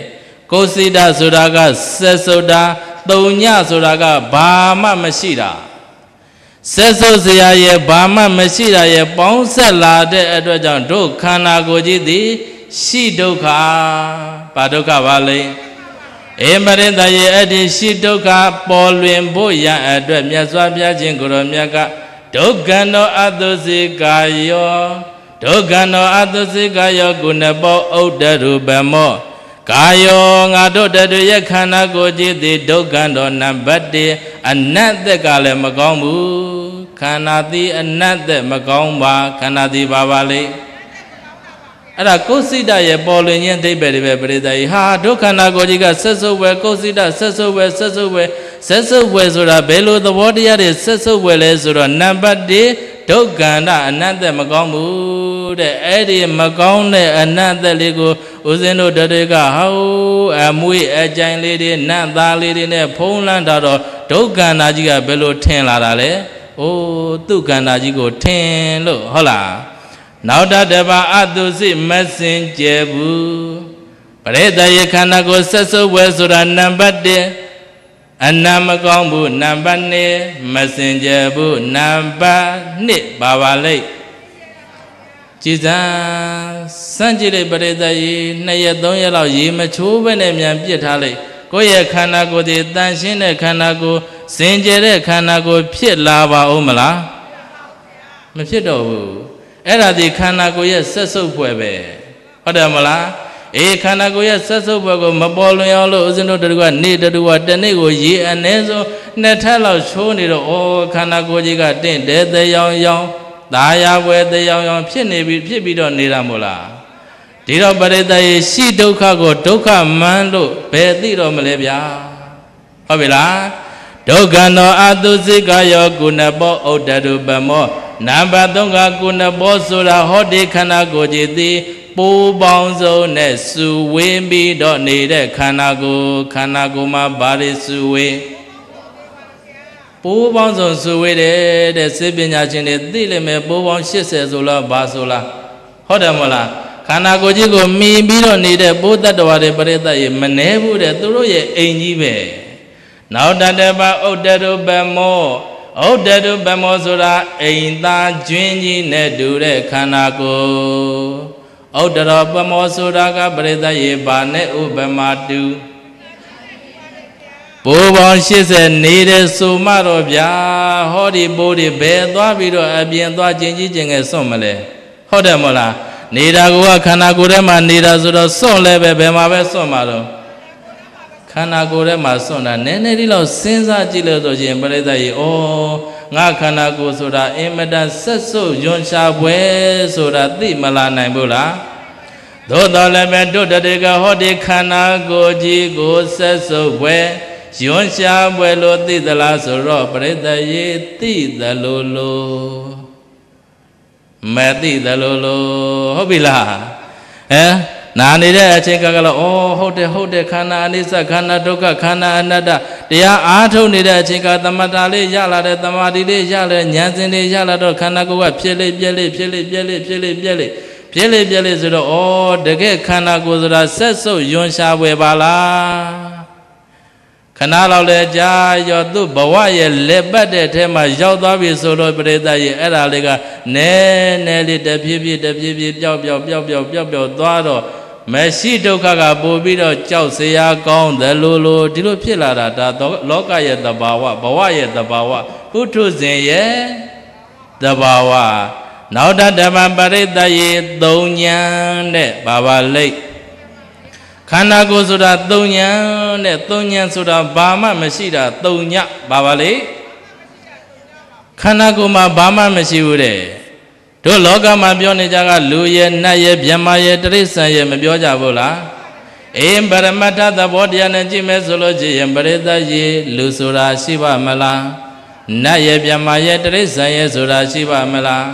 ကုစေတဆိုတာကဆက်စုတာသုံးညာဆိုတာကဘာမှ မရှိတာဆက်စုပ်စရာရဲ့ဘာမှမရှိတာရဲ့ပေါင်းဆက်လာတဲ့အတွက်ကြောင့်တို့ခန္ဓာကိုယ်ကြီးသည် ရှိဒုက္ခဘာဒုက္ခပါလဲအေမရိတယေအတ္တိရှိဒုက္ခပေါ်လွင်ဖို့ရန်အတွက်မြတ်စွာဘုရားရှင်ကိုရောမြတ်ကဒုက္ခနောအတုစေကာယောဒုက္ခနောအတုစေကာယောကုဏပောဥဒ္ဒရူပမောကာယောငါတို့တတရခန္ဓာကိုယ်ကြည်သည်ဒုက္ခတော်နံပါတ်1အနတ္တကလည်းမကောင်းဘူးခန္ဓာသည်အနတ္တမကောင်းပါခန္ဓာသည်ပါပါလေအဲ့ဒါကိုယ်စိတရဲ့ပေါ်လွင်ခြင်းအတိပ္ပယ်တွေပဲပရိသတ်ကြီးဟာဒုက္ခနာကိုကြီးကဆက်စုပ်ဝဲကိုယ်စိတဆက်စုပ်ဝဲဆက်စုပ်ဝဲဆက်စုပ်ဝဲဆိုတာဘယ်လိုသဘောတရားတွေဆက်စုပ်ဝဲလဲဆိုတော့နံပါတ်1ဒုက္ခန္တအနတ္တမကောင်းဘူးတဲ့အဲ့ဒီမကောင်းတဲ့အနတ္တလေးကိုဦးဇင်းတို့တတိကဟောအမွေအကြိုင်လေးတွေနတ်သားလေးတွေနဲ့ဖုံးလန်းတာတော့ဒုက္ခန္တကြီးကဘယ်လိုထင်လာတာလဲအိုးသူ့ကန္တာကြီးကို ထင်လို့ဟုတ်လားနောက်တတပါအတုစိမစင်ကြယ်ဘူးပရိသယေခန္ဓာကိုဆက်စုပ်ဝဲဆိုတာနံပါတ်1အနာမကောင်းဘူးနံပါတ်2မစင်ကြယ်ဘူးနံပါတ်2ပါပါလိမ့်ကြည်စံစမ်းကြည့်လိုက်ပရိသယေ2ရက်3ရက်လောက်ရေမချိုးပဲနဲ့မြန်ပြစ်ထားလိုက်ကိုယ့်ရဲ့ခန္ဓာကိုယ်ဒီတန်ရှင်းတဲ့ခန္ဓာကိုယ်စင်ကြယ်တဲ့ခန္ဓာကိုယ်ဖြစ်လာပါဦးမလားမဖြစ်တော့ဘူးအဲ့ဒါဒီခန္ဓာကိုယ်ရဲ့ဆက်စုပ်ဖွယ်ပဲဟုတ်တယ်မလားအေးခန္ဓာကိုယ်ရဲ့ဆက်စုပ်ဖွယ်ကိုမပေါ်လွင်အောင်လို့ဦးဇင်းတို့တကွနေ့တကွတနေ့ကိုရေအနည်းဆုံးနှစ်ထပ်လောက်ချိုးနေတော့ဩခန္ဓာကိုယ်ကြီးကတင့်တဲ့တဲ့ရောင်ရောင်ဒါယာဝယ်တဲ့ရောင်ရောင်ဖြစ်နေပြီဖြစ်ပြီးတော့နေတာမို့လားဒီတော့ပရိသတ်ရဲ့ရှိဒုက္ခကိုဒုက္ခမှန်းလို့ဘယ်သိတော့မလဲဗျာဟုတ်ပြီလားဒုက္ခနောအတုစိကယောကုဏပောဩတ္တရုပမောနံပါတ်3ကကုဏဘောဆိုတာဟောဒီခန္ဓာကိုယ်จิตသည်ပူပေါင်းစုံနဲ့စုဝေးပြီးတော့နေတဲ့ခန္ဓာကိုယ်ခန္ဓာကိုယ်မှာဗာရိစုဝေးပူပေါင်းစုံစုဝေးတယ်တဲ့စေပညာရှင်တွေသိလိမ့်မယ်ပူပေါင်း80ဆိုလားဘာဆိုလားဟုတ်တယ်မဟုတ်လားခန္ဓာကိုယ်ကြီးကိုမှီပြီးတော့နေတဲ့ဘုဒ္ဓတဝါတွေပရိသတ်ရေမနှဲဘူးတဲ့သူတို့ရဲ့အိမ်ကြီးပဲနောက်တတပဥဒ္ဒရုပမောဩတတုပမောဆိုတာအိမ်သားကျွင်းကြီးနဲ့တူတဲ့ခန္ဓာကိုယ်ဩတရောပမောဆိုတာကပရိသတ်ရေပါနဲ့ဥပမာတူဘိုးပေါင်း80နေတဲ့ဆိုမတော့ဗျာဟောဒီဘိုးတွေဘယ်သွားပြီးတော့အပြင်သွားကျင်ကြီးကျင်ငယ်စွန့်မလဲဟုတ်တယ်မဟုတ်လားနေတာကခန္ဓာကိုယ်ထဲမှာနေတာဆိုတော့စွန့်လဲပဲဘယ်မှာပဲစွန့်မှာတော့န္ဓာကိုယ်ထဲမှာစွန့်တာနည်းနည်းလေးလောက်စဉ်းစားကြည့်လို့ဆိုရင်ပရိသတ်ကြီးဩငါခန္ဓာကိုယ်ဆိုတာအင်မတန်ဆက်ဆုပ်ယွန်ရှာပွဲ ဆိုတာသိမလာနိုင်ဘူးလားသို့တော်လည်းပဲတို့တတေကဟောတိခန္ဓာကိုယ်ကြီးကိုဆက်ဆုပ်ပွဲယွန်ရှာပွဲလို့သိသလားဆိုတော့ပရိသတ်ကြီးသိသလိုလိုမသိသလိုလိုဟုတ်ပြီလားဟမ်နာနေတဲ့အချိန်ကကလည်းအော်ဟုတ်တယ်ဟုတ်တယ်ခန္ဓာအနိစ္စခန္ဓာဒုက္ခခန္ဓာအနတ္တတရားအားထုတ်နေတဲ့အချိန်ကသမတာလေးရလာတယ်သမာဓိလေးရလာဉာဏ်စဉ်လေးရလာတော့ခန္ဓာကိုယ်ကဖြစ်လေပြက်လေဖြစ်လေပြက်လေဖြစ်လေပြက်လေဖြစ်လေပြက်လေဆိုတော့အော်တကယ်ခန္ဓာကိုယ်ဆိုတာဆက်စုပ်ယွန်ရှာပွယ်ပါလားခဏလောက်လဲကြာရောသူ့ဘဝရဲ့လက်ပတ်တဲ့အဲမှာရောက်သွားပြီဆိုတော့ပရိသတ်ရဲ့အဲ့ဒါလေးကနဲနဲလေးတဖြည်းဖြည်းတဖြည်းဖြည်းပျောက်ပျောက်ပျောက်ပျောက်ပျောက်ပျောက်သွားတော့မရှိဒုက္ခကပို့ပြီးတော့ကြောက်စရာကောင်းတယ်လို့လို့ဒီလိုဖြစ်လာတာဒါလောကရဲ့တဘာဝဘဝရဲ့တဘာဝပုထုဇဉ်ရဲ့တဘာဝနောက်တဓမ္မပရိသတ်ရေ၃ညာနဲ့ဘာပါလိတ်ခန္ဓာကိုယ်ဆိုတာ၃ညာနဲ့၃ညာဆိုတာဘာမှမရှိတာ၃ညဘာပါလိတ်ခန္ဓာကိုယ်မှာဘာမှမရှိဘူးတဲ့တို့လောကမှာပြောနေကြကလူရဲ့နတ်ရဲ့မြမရဲ့တရိစ္ဆာန်ရဲ့မပြောကြဘူးလားအေးပရမတ္ထသဘောတရားနဲ့ကြည့်မယ်ဆိုလို့ရှိရင်ပရိသတ်ရေလူဆိုတာရှိပါမလားနတ်ရဲ့မြမရဲ့တရိစ္ဆာန်ရဲ့ဆိုတာရှိပါမလား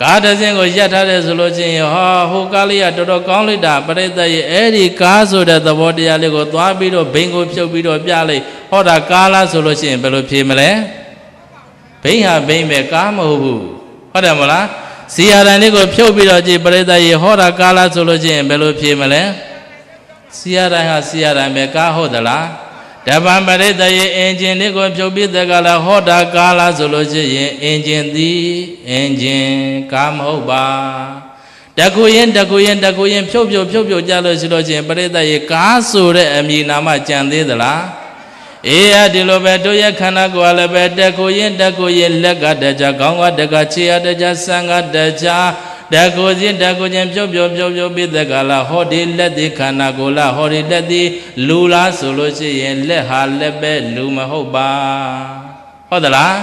ကားတစ်စင်းကိုရပ်ထားတယ်ဆိုလို့ချင်းဟောဟိုကားလေးကတော်တော်ကောင်းလိုက်တာပရိသတ်ရဲ့အဲ့ဒီကားဆိုတဲ့သဘောတရားလေးကိုသွားပြီးတော့ဘိန်းကိုဖြုတ်ပြီးတော့ပြလိုက်ဟောတာကားလားဆိုလို့ချင်းဘယ်လိုဖြေမလဲဘိန်းဟာဘိန်းပဲကားမဟုတ်ဘူးဟုတ်တယ်မလားဇီယာတန်လေးကိုဖြုတ်ပြီးတော့ကြည်ပရိသတ်ရေဟောတာကာလာဆိုလို့ချင်းဘယ်လိုဖြေမလဲဇီယာတန်ဟာဇီယာတန်ပဲကာဟုတ်သလားတပံပရိသတ်ရေအင်ဂျင်လေးကိုဖြုတ်ပြီးတကလာဟောတာကာလာဆိုလို့ချင်းရင်အင်ဂျင်သည်အင်ဂျင်ကာမဟုတ်ပါတကူရင်တကူရင်တကူရင်ဖြုတ်ဖြုတ်ဖြုတ်ဖြုတ်ကြလို့ရှိလို့ချင်းပရိသတ်ရေကာဆိုတဲ့အမည်နာမကြံသေးသလားအေးအဒီလိုပဲတို့ရဲ့ခန္ဓာကိုယ်ကလည်းပဲတက်ကိုရင်တက်ကိုရင်လက်ကတကြခေါင်းကတကြခြေကတကြဆံကတကြတကူချင်းတကူချင်းပြုတ်ပြုတ်ပြုတ်ပြုတ်ပြီးသက်ကလာဟောဒီလက်ဒီခန္ဓာကိုယ်လားဟောဒီလက်ဒီလူလားဆိုလို့ရှိရင်လက်ဟာလက်ပဲလူမဟုတ်ပါဟုတ်သလား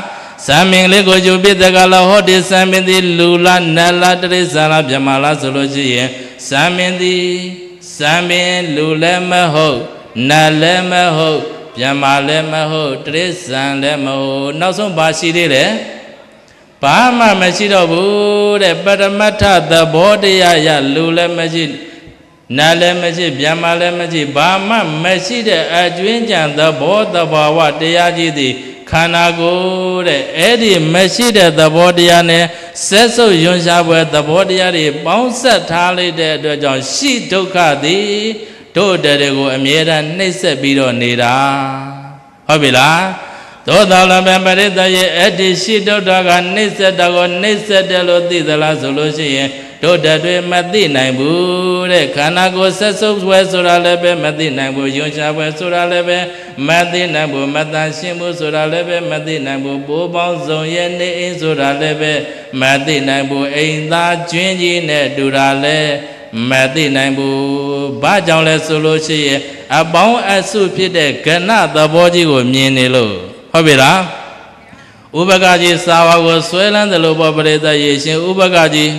သံမင်္ဂလေးကိုယူပြီးသက်ကလာဟောဒီသံမင်သည် လူလားနတ်လားတရိစ္ဆာန်လားမြမလားဆိုလို့ရှိရင်သံမင်သည်သံမင်လူလည်းမဟုတ်နတ်လည်းမဟုတ်မြန်မာလည်းမဟုတ်တရစ္ဆာန်လည်းမဟုတ်နောက်ဆုံးဘာရှိသေးလဲဘာမှမရှိတော့ဘူးတဲ့ပရမတ္ထသဘောတရားရလူလည်းမရှိနာလည်းမရှိမြန်မာလည်းမရှိဘာမှမရှိတဲ့အကျွင်းကြံသဘောတဘာဝတရားကြီးသည်ခန္ဓာကိုယ်တဲ့အဲ့ဒီမရှိတဲ့သဘောတရားနဲ့ဆက်စုပ်ယွန်ရှားပွဲသဘောတရားတွေပေါင်းဆက်ထားလိုက်တဲ့အတွက်ကြောင့်ရှိဒုက္ခသည်တို့တရကိုအမြဲတမ်းနှိပ်စက်ပြီးတော့နေတာဟုတ်ပြီလားသောတာလပံပရိသတ်ရဲ့အတ္တိရှိတုဒ္ဓကနှိစ္စတကိုနှိစ္စတယ်လို့သိသလားဆိုလို့ရှိရင် တို့တတွေမသိနိုင်ဘူးတဲ့ခန္ဓာကိုယ်ဆက်ဆုပ်ွယ်ဆိုတာလည်းပဲမသိနိုင်ဘူးယွန်ရှားွယ်ဆိုတာလည်းပဲမသိနိုင်ဘူးမတန်ရှင်းဘူးဆိုတာလည်းပဲမသိနိုင်ဘူးပိုးပေါင်းစုံရဲ့နေအိမ်ဆိုတာလည်းပဲမသိနိုင်ဘူးအိမ်သားကျွင်းကြီးနဲ့တူတာလည်းမသိနိုင်ဘူးဘာကြောင့်လဲဆိုလို့ရှိရင်အပေါင်းအစုဖြစ်တဲ့ကဏသဘောကြီးကိုမြင်နေလို့ဟုတ်ပြီလားဥပကကြီးစာဝါကိုဆွဲလန်းတယ်လို့ပေါ်ပရိသတ်ရေရှင်ဥပကကြီး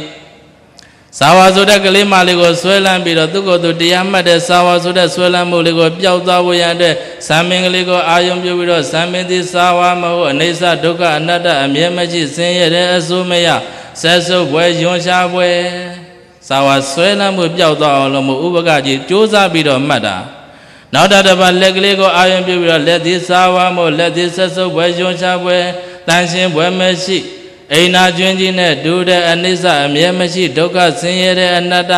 စာဝါဆိုတဲ့ကလေးမလေးကိုဆွဲလန်းပြီးတော့သူ့ကိုယ်သူတရားမှတ်တဲ့စာဝါဆိုတဲ့ဆွဲလန်းမှုလေးကိုပျောက်သွားဖို့ရတဲ့ဇာမင်းကလေးကိုအာယုံပြုပြီးတော့ဇာမင်းသည်စာဝါမဟုတ်အနေဆဒုက္ခအနတ္တအမြဲမရှိဆင်းရဲတဲ့အဆိုးမရဆက်စုပ်ပွဲယွန်ရှားပွဲဇာဝဆွဲလမ်းမှုပျောက်သွားအောင်လို့မို့ဥပကကြီးစူးစမ်းပြီးတော့မှတ်တာ နောက်တတပတ်လက်ကလေးကိုအာရုံပြုပြီးတော့လက်သည်ဇာဝမို့လက်သည်ဆက်စုပ်ပွဲယွန်ချပွဲတန်ရှင်ပွဲမရှိအိနာကျွင်းကြီးနဲ့ဒူတဲ့အနိစ္စအမြဲမရှိဒုက္ခဆင်းရဲတဲ့အနတ္တ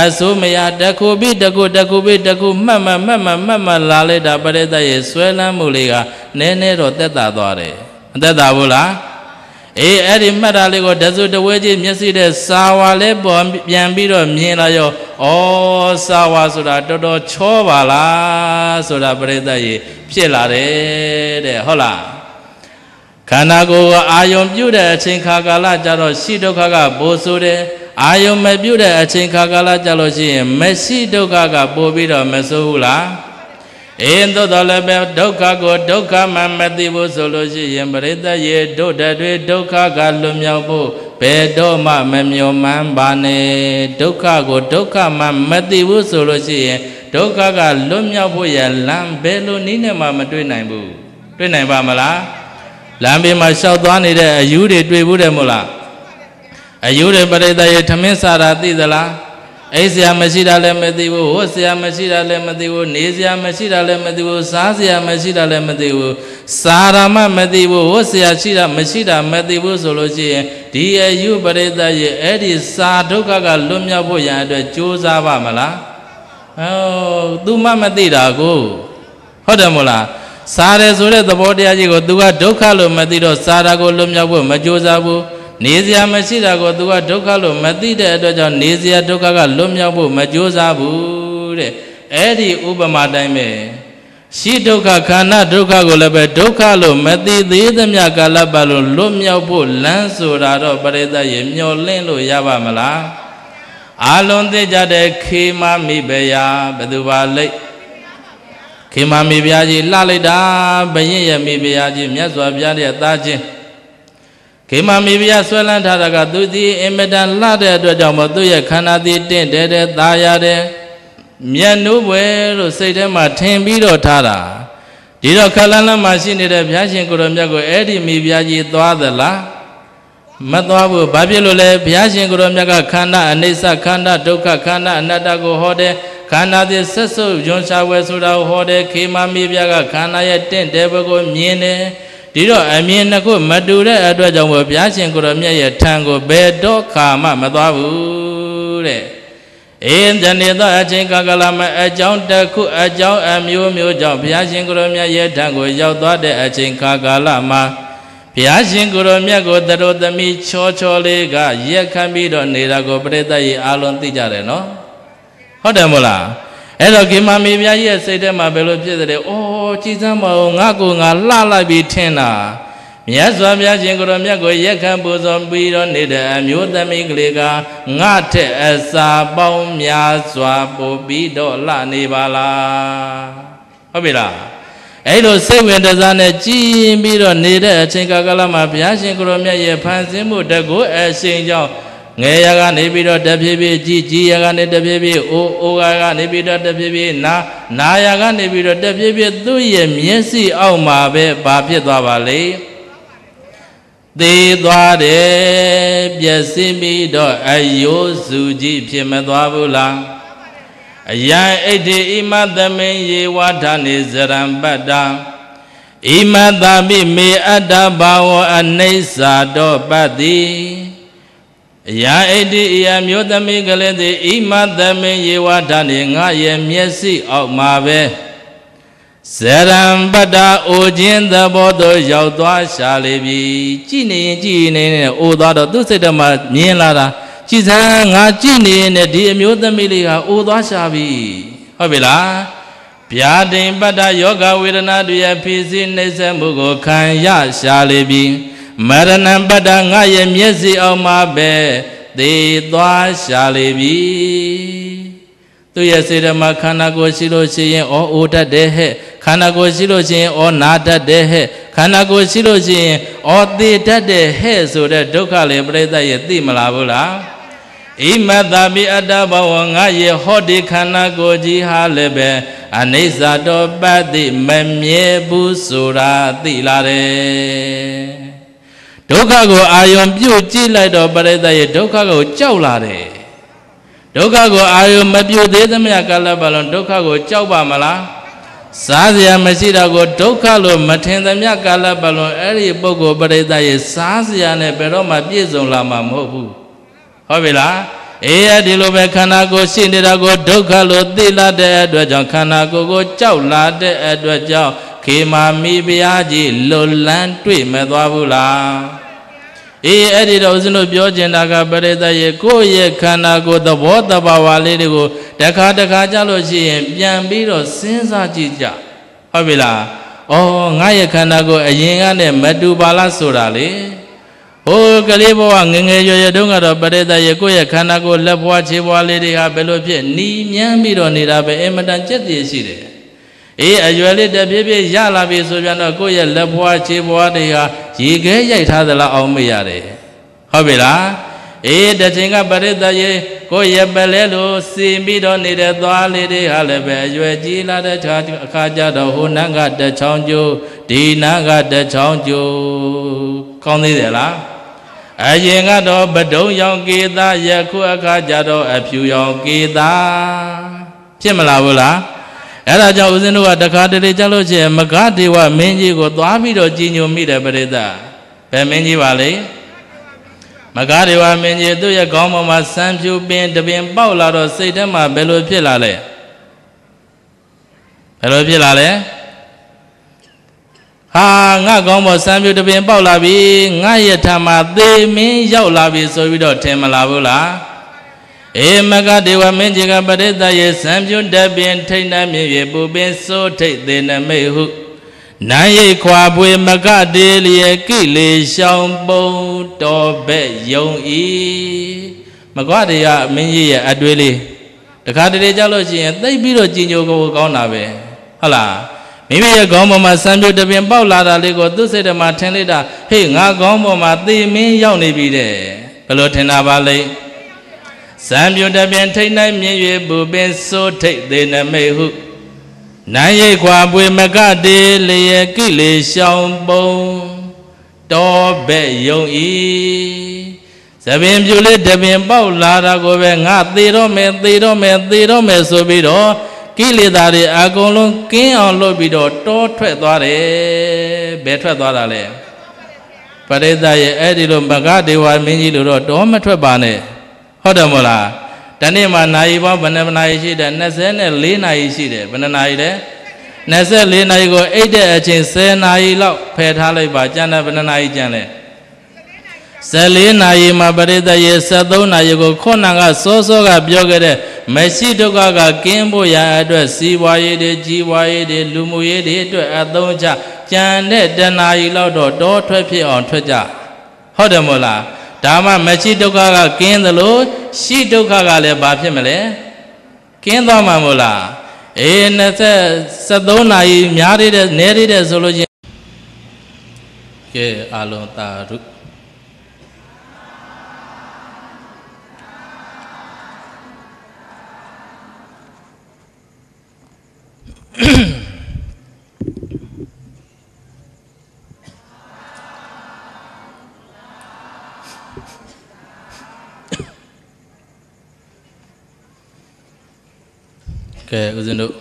အဆိုးမရတခုပိတခုတခုပိတခုမှတ်မှတ်မှတ်မှတ်မှတ်မှတ်လာလိုက်တာပရိသတ်ရဲ့ဆွဲလန်းမှုလေးကနည်းနည်းတော့တက်တာသွားတယ်မတက်တာဘူးလားအေးအဲ့ဒီမှတ်တာလေးကိုတစုတဝဲကြီးမျက်စိတဲ့စာဝါလဲပေါ်ပြန်ပြီးတော့မြင်လာရောဩစာဝါဆိုတာတော်တော်ချောပါလားဆိုတာပြိဿရေဖြစ်လာတယ်တဲ့ဟုတ်လားခန္ဓာကိုယ်ကအာယုံပြုတဲ့အချိန်ခါကာလကြတော့ရှိဒုက္ခကဘိုးဆိုတယ်အာယုံမပြုတ်တဲ့အချိန်ခါကာလကြလို့ရှိရင်မရှိဒုက္ခကပို့ပြီးတော့မဆိုးဘူးလားအေးသို့တော်လည်းပဲဒုက္ခကိုဒုက္ခမှမသိဘူးဆိုလို့ရှိရင်ပရိသတ်ရေ တို့တတွေဒုက္ခကလွတ်မြောက်ဖို့ဘယ်တော့မှမမျောမှန်းပါနဲ့ဒုက္ခကိုဒုက္ခမှမသိဘူးဆိုလို့ရှိရင်ဒုက္ခကလွတ်မြောက်ဖို့ရလမ်းဘယ်လိုနည်းနဲ့မှ မတွေ့နိုင်ဘူးတွေ့နိုင်ပါမလားလမ်းဘေးမှာလျှောက်သွားနေတဲ့အယူတွေတွေ့ဘူးတယ်မို့လားအယူတွေပရိသတ်ရေထမင်းစာတာသိသလားအိပ်စရာမရှိတာလည်းမသိဘူးဝတ်စရာမရှိတာလည်းမသိဘူးနေစရာမရှိတာလည်းမသိဘူးစားစရာမရှိတာလည်းမသိဘူးစာရမမသိဘူးဝတ်စရာရှိတာမရှိတာမသိဘူးဆိုလို့ရှိရင်ဒီအယူပရိသတ်ရဲ့အဲ့ဒီစာဒုက္ခကလွတ်မြောက်ဖို့ရန်အတွက်ကြိုးစားပါမလားဟောသူမှမသိတာကိုဟုတ်တယ်မို့လားစားတယ်ဆိုတဲ့သဘောတရားကြီးကို तू ကဒုက္ခလို့မသိတော့စားတာကိုလွတ်မြောက်ဖို့မကြိုးစားဘူးနေစရာမရှိတာကို तू ကဒုက္ခလို့မသိတဲ့အတွက်ကြောင့်နေစရာဒုက္ခကလွတ်မြောက်ဖို့မကြိုးစားဘူးတဲ့အဲ့ဒီဥပမာတိုင်းပဲရှိဒုက္ခခန္ဓာဒုက္ခကိုလည်းပဲဒုက္ခလို့မသိသေးသမျှကာလပတ်လို့လွတ်မြောက်ဖို့လမ်းဆိုတာတော့ပရိသတ်ရေမျောလင့်လို့ရပါမလားအာလွန်သိကြတဲ့ခေမမိဘယာဘသူပါလိတ်ခေမမိဘယာကြီးလှလိုက်တာဘယင့်ရဲ့မိဘယာကြီးမြတ်စွာဘုရားရဲ့သားချင်းခေမမိဖုရားဆွဲလန်းထားတာကသူသည်အင်မတန်လှတဲ့အတွက်ကြောင့်မို့သူ့ရဲ့ခန္ဓာသည်တင့်တယ်တဲ့သာယာတယ်မြတ်နိုးပွဲလို့စိတ်ထဲမှာထင်ပြီးတော့ထားတာဒီတော့ခလန်းလမ်းမှာရှိနေတဲ့ဘုရားရှင်ကိုတော်မြတ်ကိုအဲ့ဒီမိဖုရားကြီးသွားသလားမသွားဘူးဘာဖြစ်လို့လဲဘုရားရှင်ကိုတော်မြတ်ကခန္ဓာအနိစ္စခန္ဓာဒုက္ခခန္ဓာအနတ္တကိုဟောတယ်ခန္ဓာသည်ဆက်စုပ်ယွန်ရှာဝယ်ဆိုတာကိုဟောတယ်ခေမမိဖုရားကခန္ဓာရဲ့တင့်တယ်ဘကိုမြင်တယ်ဒီတော့အမြင်နှစ်ခုမတူတဲ့အတွက်ကြောင့်ဘုရားရှင်ကိုရောမြတ်ရဲ့ထံကိုဘယ်တော့ခါမှမသွားဘူးတဲ့အေးဇနေသောအချင်းကကလာမအကြောင်းတစ်ခုအကြောင်းအမျိုးမျိုးကြောင့်ဘုရားရှင်ကိုရောမြတ်ရဲ့ထံကိုရောက်သွားတဲ့အချင်းခါကာလမှာဘုရားရှင်ကိုရောမြတ်ကိုတတော်သမီးချောချောလေးကရက်ခံပြီးတော့နေတာကိုပြိတ္တရဲ့အာလုံးသိကြတယ်နော်ဟုတ်တယ်မို့လားအဲ့တော့ဂေမာမေဘုရားကြီးရဲ့စိတ်ထဲမှာဘယ်လိုဖြစ်သလဲ။အော်ကြည်စမ်းမအောင်ငါကိုငါလှလိုက်ပြီးထင်တာ။မြတ်စွာဘုရားရှင်ကိုရောမြတ်ကိုရက်ခံပူဇော်ပြီးတော့နေတဲ့အမျိုးသမီးကလေးကငါထက်အစာပေါင်းများစွာပူပြီးတော့လှနေပါလား။ဟုတ်ပြီလား။အဲ့လိုစိတ်ဝင်တစားနဲ့ကြည်ပြီးတော့နေတဲ့အချိန်ကာလမှာဘုရားရှင်ကိုရောမြတ်ရဲ့ဖန်ဆင်းမှုတကူအရှင်ကြောင့်ငယ်ရကနေပြီးတော့တဖြည်းဖြည်းကြီးကြီးရကနေတဖြည်းဖြည်းအိုးအိုးကကနေပြီးတော့တဖြည်းဖြည်းနာနာရကနေပြီးတော့တဖြည်းဖြည်းသူ့ရဲ့မျက်စိအောက်မှာပဲဘာဖြစ်သွားပါလဲသေးသွားတယ်ပျက်စီးပြီးတော့အယိုးစုကြီးဖြစ်မသွားဘူးလားအယံဣတိဣမသမိန်ယေဝါဒနေဇရံပတ္တံဣမသမိမေအတ္တဘာဝအနိစ္စတောပတ္တိအရာဣတိအရာမျိုးသမီးကလေးသည်ဣမသမင်းယေဝါဒနေငါရဲ့မျက်စိအောက်မှာပဲဇရံပတ္တာအိုခြင်းသဘောသို့ရောက်သွားရှာလေပြီကြည်နေရင်ကြည်နေနဲ့အိုသွားတော့သူ့စိတ်ထဲမှာမြင်လာတာကြည်စမ်းငါကြည်နေနဲ့ဒီအမျိုးသမီးလေးကအိုသွားရှာပြီဟုတ်ပြီလားဗျာဒိန်ပတ္တယောဂဝေဒနာတွေရဲ့ဖြစ်စည်းနှိမ့်ဆက်မှုကိုခံရရှာလေပြီမရဏပတ္တငါရဲ့မျက်စိအောင်မှာပဲသေသွားရှာလေပြီသူရဲ့စေတမခန္ဓာကိုယ်ရှိလို့ရှိရင်ဩအိုတတ်တယ်ဟဲ့ခန္ဓာကိုယ်ရှိလို့ရှိရင်ဩနာတတ်တယ်ဟဲ့ခန္ဓာကိုယ်ရှိလို့ရှိရင်ဩသေတတ်တယ်ဟဲ့ဆိုတဲ့ဒုက္ခလေပြိဿရဲ့သိမလားဘူးလားဣမတ္တပိအတ္တဘဝငါရေဟောတိခန္ဓာကိုယ်ကြီးဟာလည်းပဲအနိစ္စတောပတ္တိမမြဲဘူးဆိုတာသိလာတယ်ဒုက္ခကိုအာယုံပြုတ်ကြည့်လိုက်တော့ပရိသတ်ရဲ့ဒုက္ခကိုကြောက်လာတယ်ဒုက္ခကိုအာယုံမပြုတ်သေးသမျှကာလပတ်လုံးဒုက္ခကိုကြောက်ပါမလားစားစရာမရှိတာကိုဒုက္ခလို့မထင်သမျှကာလပတ်လုံးအဲ့ဒီပုဂ္ဂိုလ်ပရိသတ်ရဲ့စားစရာနဲ့ဘယ်တော့မှပြည့်စုံလာမှာမဟုတ်ဘူးဟုတ်ပြီလားအေးအဲ့ဒီလိုပဲခန္ဓာကိုယ်ရှိနေတာကိုဒုက္ခလို့သိလာတဲ့အတွက်ကြောင့်ခန္ဓာကိုယ်ကိုကြောက်လာတဲ့အတွက်ကြောင့်ခေမာမိဘုရားကြီးလွတ်လန်းတွေ့မသွားဘူးလားအေးအဲ့ဒီတော့ဦးဇင်းတို့ပြောကျင်တာကပရိသတ်ရဲ့ကိုယ့်ရဲ့ခန္ဓာကိုယ်သဘောတဘာဝလေးတွေကိုတခါတခါကြလို့ရှိရင် ပြန်ပြီးတော့စဉ်းစားကြည့်ကြဟုတ်ပြီလားဩငါရဲ့ခန္ဓာကိုယ်အရင်ကနဲ့မတူပါလားဆိုတာလေဟိုကလေးဘဝငငယ်ရွယ်ရွယ်တုန်းကတော့ပရိသတ်ရဲ့ကိုယ့်ရဲ့ခန္ဓာကိုယ်လက်ဘွားခြေဘွားလေးတွေဟာဘယ်လိုဖြစ်နီးမြန်းပြီးတော့နေတာပဲအင်မတန်ကြက်တည်ရှိတယ်အေးအရွယ်လေးတပြည့်ပြည့်ရလာပြီဆိုပြန်တော့ကိုယ့်ရဲ့လက်ဘွားခြေဘွားတွေဟာရေခဲရိုက်ထားသလားအောင်မရတယ်ဟုတ်ပြီလားအေးတခြင်းကပရိသတ်ရေကိုယ့်ရဲ့ပလဲလို့စီပြီးတော့နေတဲ့သွားလေးတွေဟာလည်းပဲအရွယ်ကြီးလာတဲ့အခါကျတော့ဟိုနန်းကတချောင်းကျိုးဒီနန်းကတချောင်းကျိုးကောင်းသေးတယ်လားအရင်ကတော့ပဒုံရောင်ကေတာယခုအခါကျတော့အဖြူရောင်ကေတာဖြစ်မလားဘူးလားအဲ့ဒါကြောင့်ဦးဇင်းတို့ကတခါတလေကြလို့ရှိရင်မဂဒေဝမင်းကြီးကိုသွားပြီးတော့ကြည်ညိုမိတယ်ပရိသတ်ဘယ်မင်းကြီးပါလဲမဂဒေဝမင်းကြီးသူ့ရဲ့ခေါင်းပေါ်မှာစံဖြူပင်တပင်ပေါက်လာတော့စိတ်ထဲမှာဘယ်လိုဖြစ်လာလဲဘယ်လိုဖြစ်လာလဲဟာငါကောင်းပေါ်စံပြူတပင်ပေါက်လာပြီငါယထာမှာသေမင်းရောက်လာပြီဆိုပြီးတော့ထင်မလာဘူးလားဧမကဒေဝမင်းကြီးကပရိသတ်ရဲ့စံပြွတ်တပင်ထိတ်နှံ့မြည်၍ပူပင်စိုးထိတ်သေနမိတ်ဟုနိုင်ရိတ်ခွာပွေမကတေလျေကိလေရှောင်ပုံတော်ဘက်ယုံဤမကွတရားမင်းကြီးရဲ့အတွေးလေးတခါတလေကြလို့ရှိရင်သိပြီးတော့ကြင်ညိုကိုကောင်းတာပဲဟုတ်လားမိမိရဲ့ခေါင်းပေါ်မှာစံပြိုတပင်ပေါက်လာတာလေးကိုသူ့စိတ်ထဲမှာထင်လိုက်တာဟေးငါခေါင်းပေါ်မှာသေမင်းရောက်နေပြီတဲ့ဘယ်လိုထင်တာပါလဲဇံပြုတပင်ထိတ်နိုင်မြင်၍ပူပင်စိုးထိတ်သေနမိတ်ဟုနာရိတ်ခွာပွေမကတေလျေကိလေရှောင်ပုံတောဘဲ့ယုံဤသပင်ပြုလေတပင် ပေါက်လာတာကိုပဲငါသေတော့မယ်သေတော့မယ်သေတော့မယ်ဆိုပြီးတော့ကိလေသာတွေအကုန်လုံးကင်းအောင်လုပ်ပြီးတော့တောထွက်သွားတယ်ဘယ်ထွက်သွားတာလဲပရိသတ်ရဲ့အဲ့ဒီလိုမကဒေဝမင်းကြီးလိုတော့တောမထွက်ပါနဲ့ဟုတ်တယ်မဟုတ်လားတနေ့မှာနာရီပေါင်းဘယ်နှနာရီရှိတယ်24နာရီရှိတယ်ဘယ်နှနာရီလဲ24နာရီကိုအိတ်တဲ့အချိန်10နာရီလောက်ဖယ်ထားလိုက်ပါကျန်တဲ့ဘယ်နှနာရီကျန်လဲ14နာရီမှာပရိသတ်ရေ73နာရီကိုခုနကစောစောကပြောခဲ့တဲ့မရှိဒုက္ခကကင်းဖို့ရအတွက်စီးပွားရေးတွေကြီးပွားရေးတွေလူမှုရေးတွေအတွက်အသုံးချကြံတဲ့တဏှာကြီးလောက်တော့တောထွက်ဖြစ်အောင်ထွက်ကြဟုတ်တယ်မို့လားဒါမှမရှိဒုက္ခကကင်းသလိုရှိဒုက္ခကလည်းဘာဖြစ်မလဲကင်းသွားမှာမို့လားအေး20 73နာရီများသေးတယ်နည်းသေးတယ်ဆိုလို့ချင်းကဲအာလုံးတာရု嗯。ကဲဦးဇင်းတို့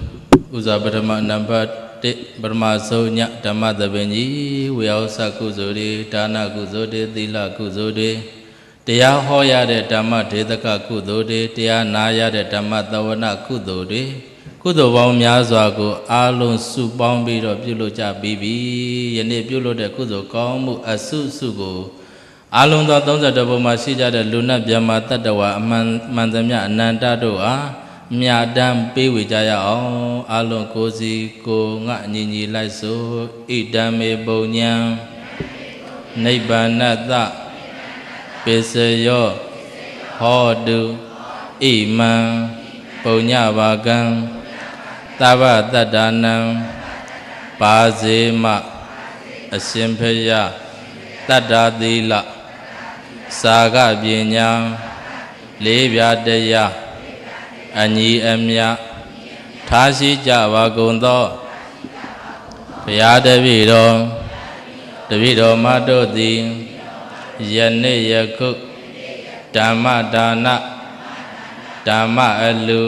ဥဇာပထမနံပါတ်1ပရမဆုံးညဓမ္မသဘင်ကြီးဝေယောစကုစုတွေဒါနကုစုတွေသီလကုစုတွေတရားဟောရတဲ့ဓမ္မဒေသကကုသိုလ်တွေတရားနာရတဲ့ဓမ္မသဝနာကုသိုလ်တွေကုသိုလ်ပေါင်းများစွာကိုအားလုံးစုပေါင်းပြီးတော့ပြုလုပ်ကြပြီးပြီယနေ့ပြုလုပ်တဲ့ကုသိုလ်ကောင်းမှုအဆုစုကိုအားလုံးသော32ဘုံမှာရှိကြတဲ့လူနတ်မြတ်မာတတ္တဝါအမှန်မှန်သမျှအနန္တတို့အားမြတ်တမ်းပေးဝေကြရအောင်အလုံးကိုစီကိုငါညီညီလိုက်ဆိုဣဒံမေပုံညာနိဗ္ဗာနတပိစယောဟောတုဣမံပုံညပါကံသဗ္ဗတတ္တနံပါစေမအရှင်ဖယတတ္တသီလစာကပညာလေးပြတရားအညီအမျှထားရှိကြပါကုန်သောဘုရားတပည့်တော်တပည့်တော်မတို့သည်ယနေ့ယခုဓမ္မဒါနဓမ္မအလူ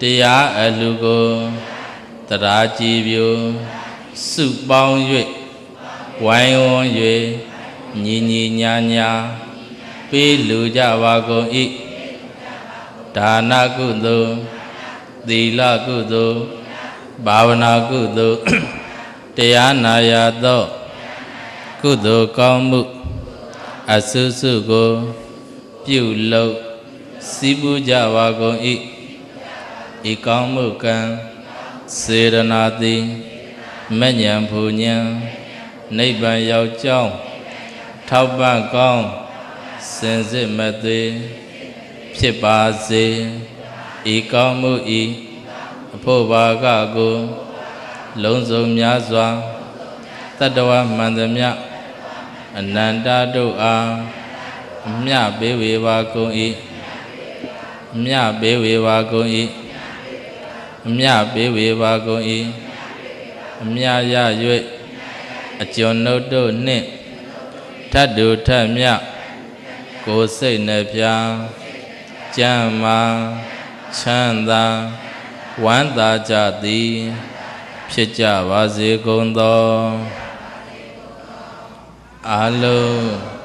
တရားအလူကိုတရားကြည်ပြုစုပေါင်း၍ဝိုင်းဝန်း၍ညီညီညာညာပေးလူကြပါကုန်၏ဒါနကုသိုလ်သီလကုသိုလ်ဘာဝနာကုသိုလ်တရားနာရသောကုသိုလ်ကောင်းမှုအဆုစုကိုပြုလုပ်စည်းပူးကြပါကုန်၏ဤကောင်းမှုကံစေရနာတိမဉ္ဉံဖူဉ္ဉံနိဗ္ဗာန်ရောက်ကြောင်းထောက်ပံ့ကောင်းစင်စစ်မသွေးဖြစ်ပါစေဤကောင်းမှုဤအဖို့ဘာကကိုလုံးစုံများစွာတတ္တဝမှန်သမျှအနန္တတို့အားအမြပေးဝေပါကုန်၏အမြပေးဝေပါကုန်၏အမြပေးဝေပါကုန်၏အမြရ၍အကျွန်ုပ်တို့နှင့်ထတ်တူထတ်မြကိုစိတ်နှပြကြံမာချမ်းသာဝမ်းသာကြသည်ဖြစ်ကြပါစေကုန်သောအလုံး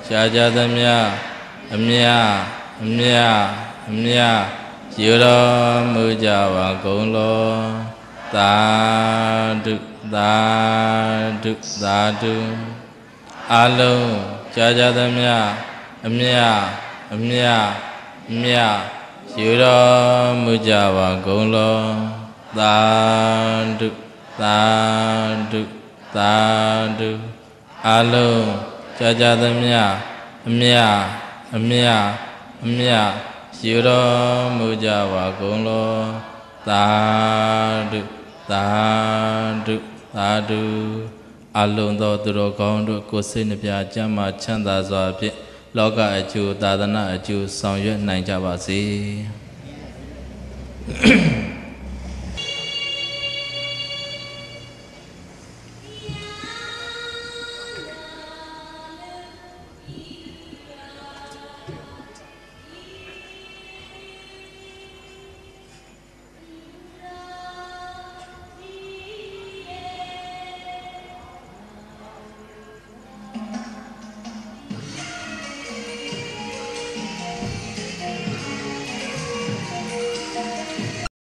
ရှားကြသမျှအမြအမြအမြယူတော်မူကြပါကုန်လောသာဓုသာဓုသာဓုအလုံးရှားကြသမျှအမြအမြမြယူတော်မူကြပါကုန်လောသာဓုသာဓုသာဓုအလုံးကြာကြာသမျှအမြအမြအမြယူတော်မူကြပါကုန်လောသာဓုသာဓုသာဓုအလုံးသောသူတော်ကောင်းတို့ကိုယ်စိတ်နှပြချမ်းသာချမ်းသာစွာဖြင့်လောကအကျိုးသာသနာအကျိုးဆောင်ရွက်နိုင်ကြပါစေ။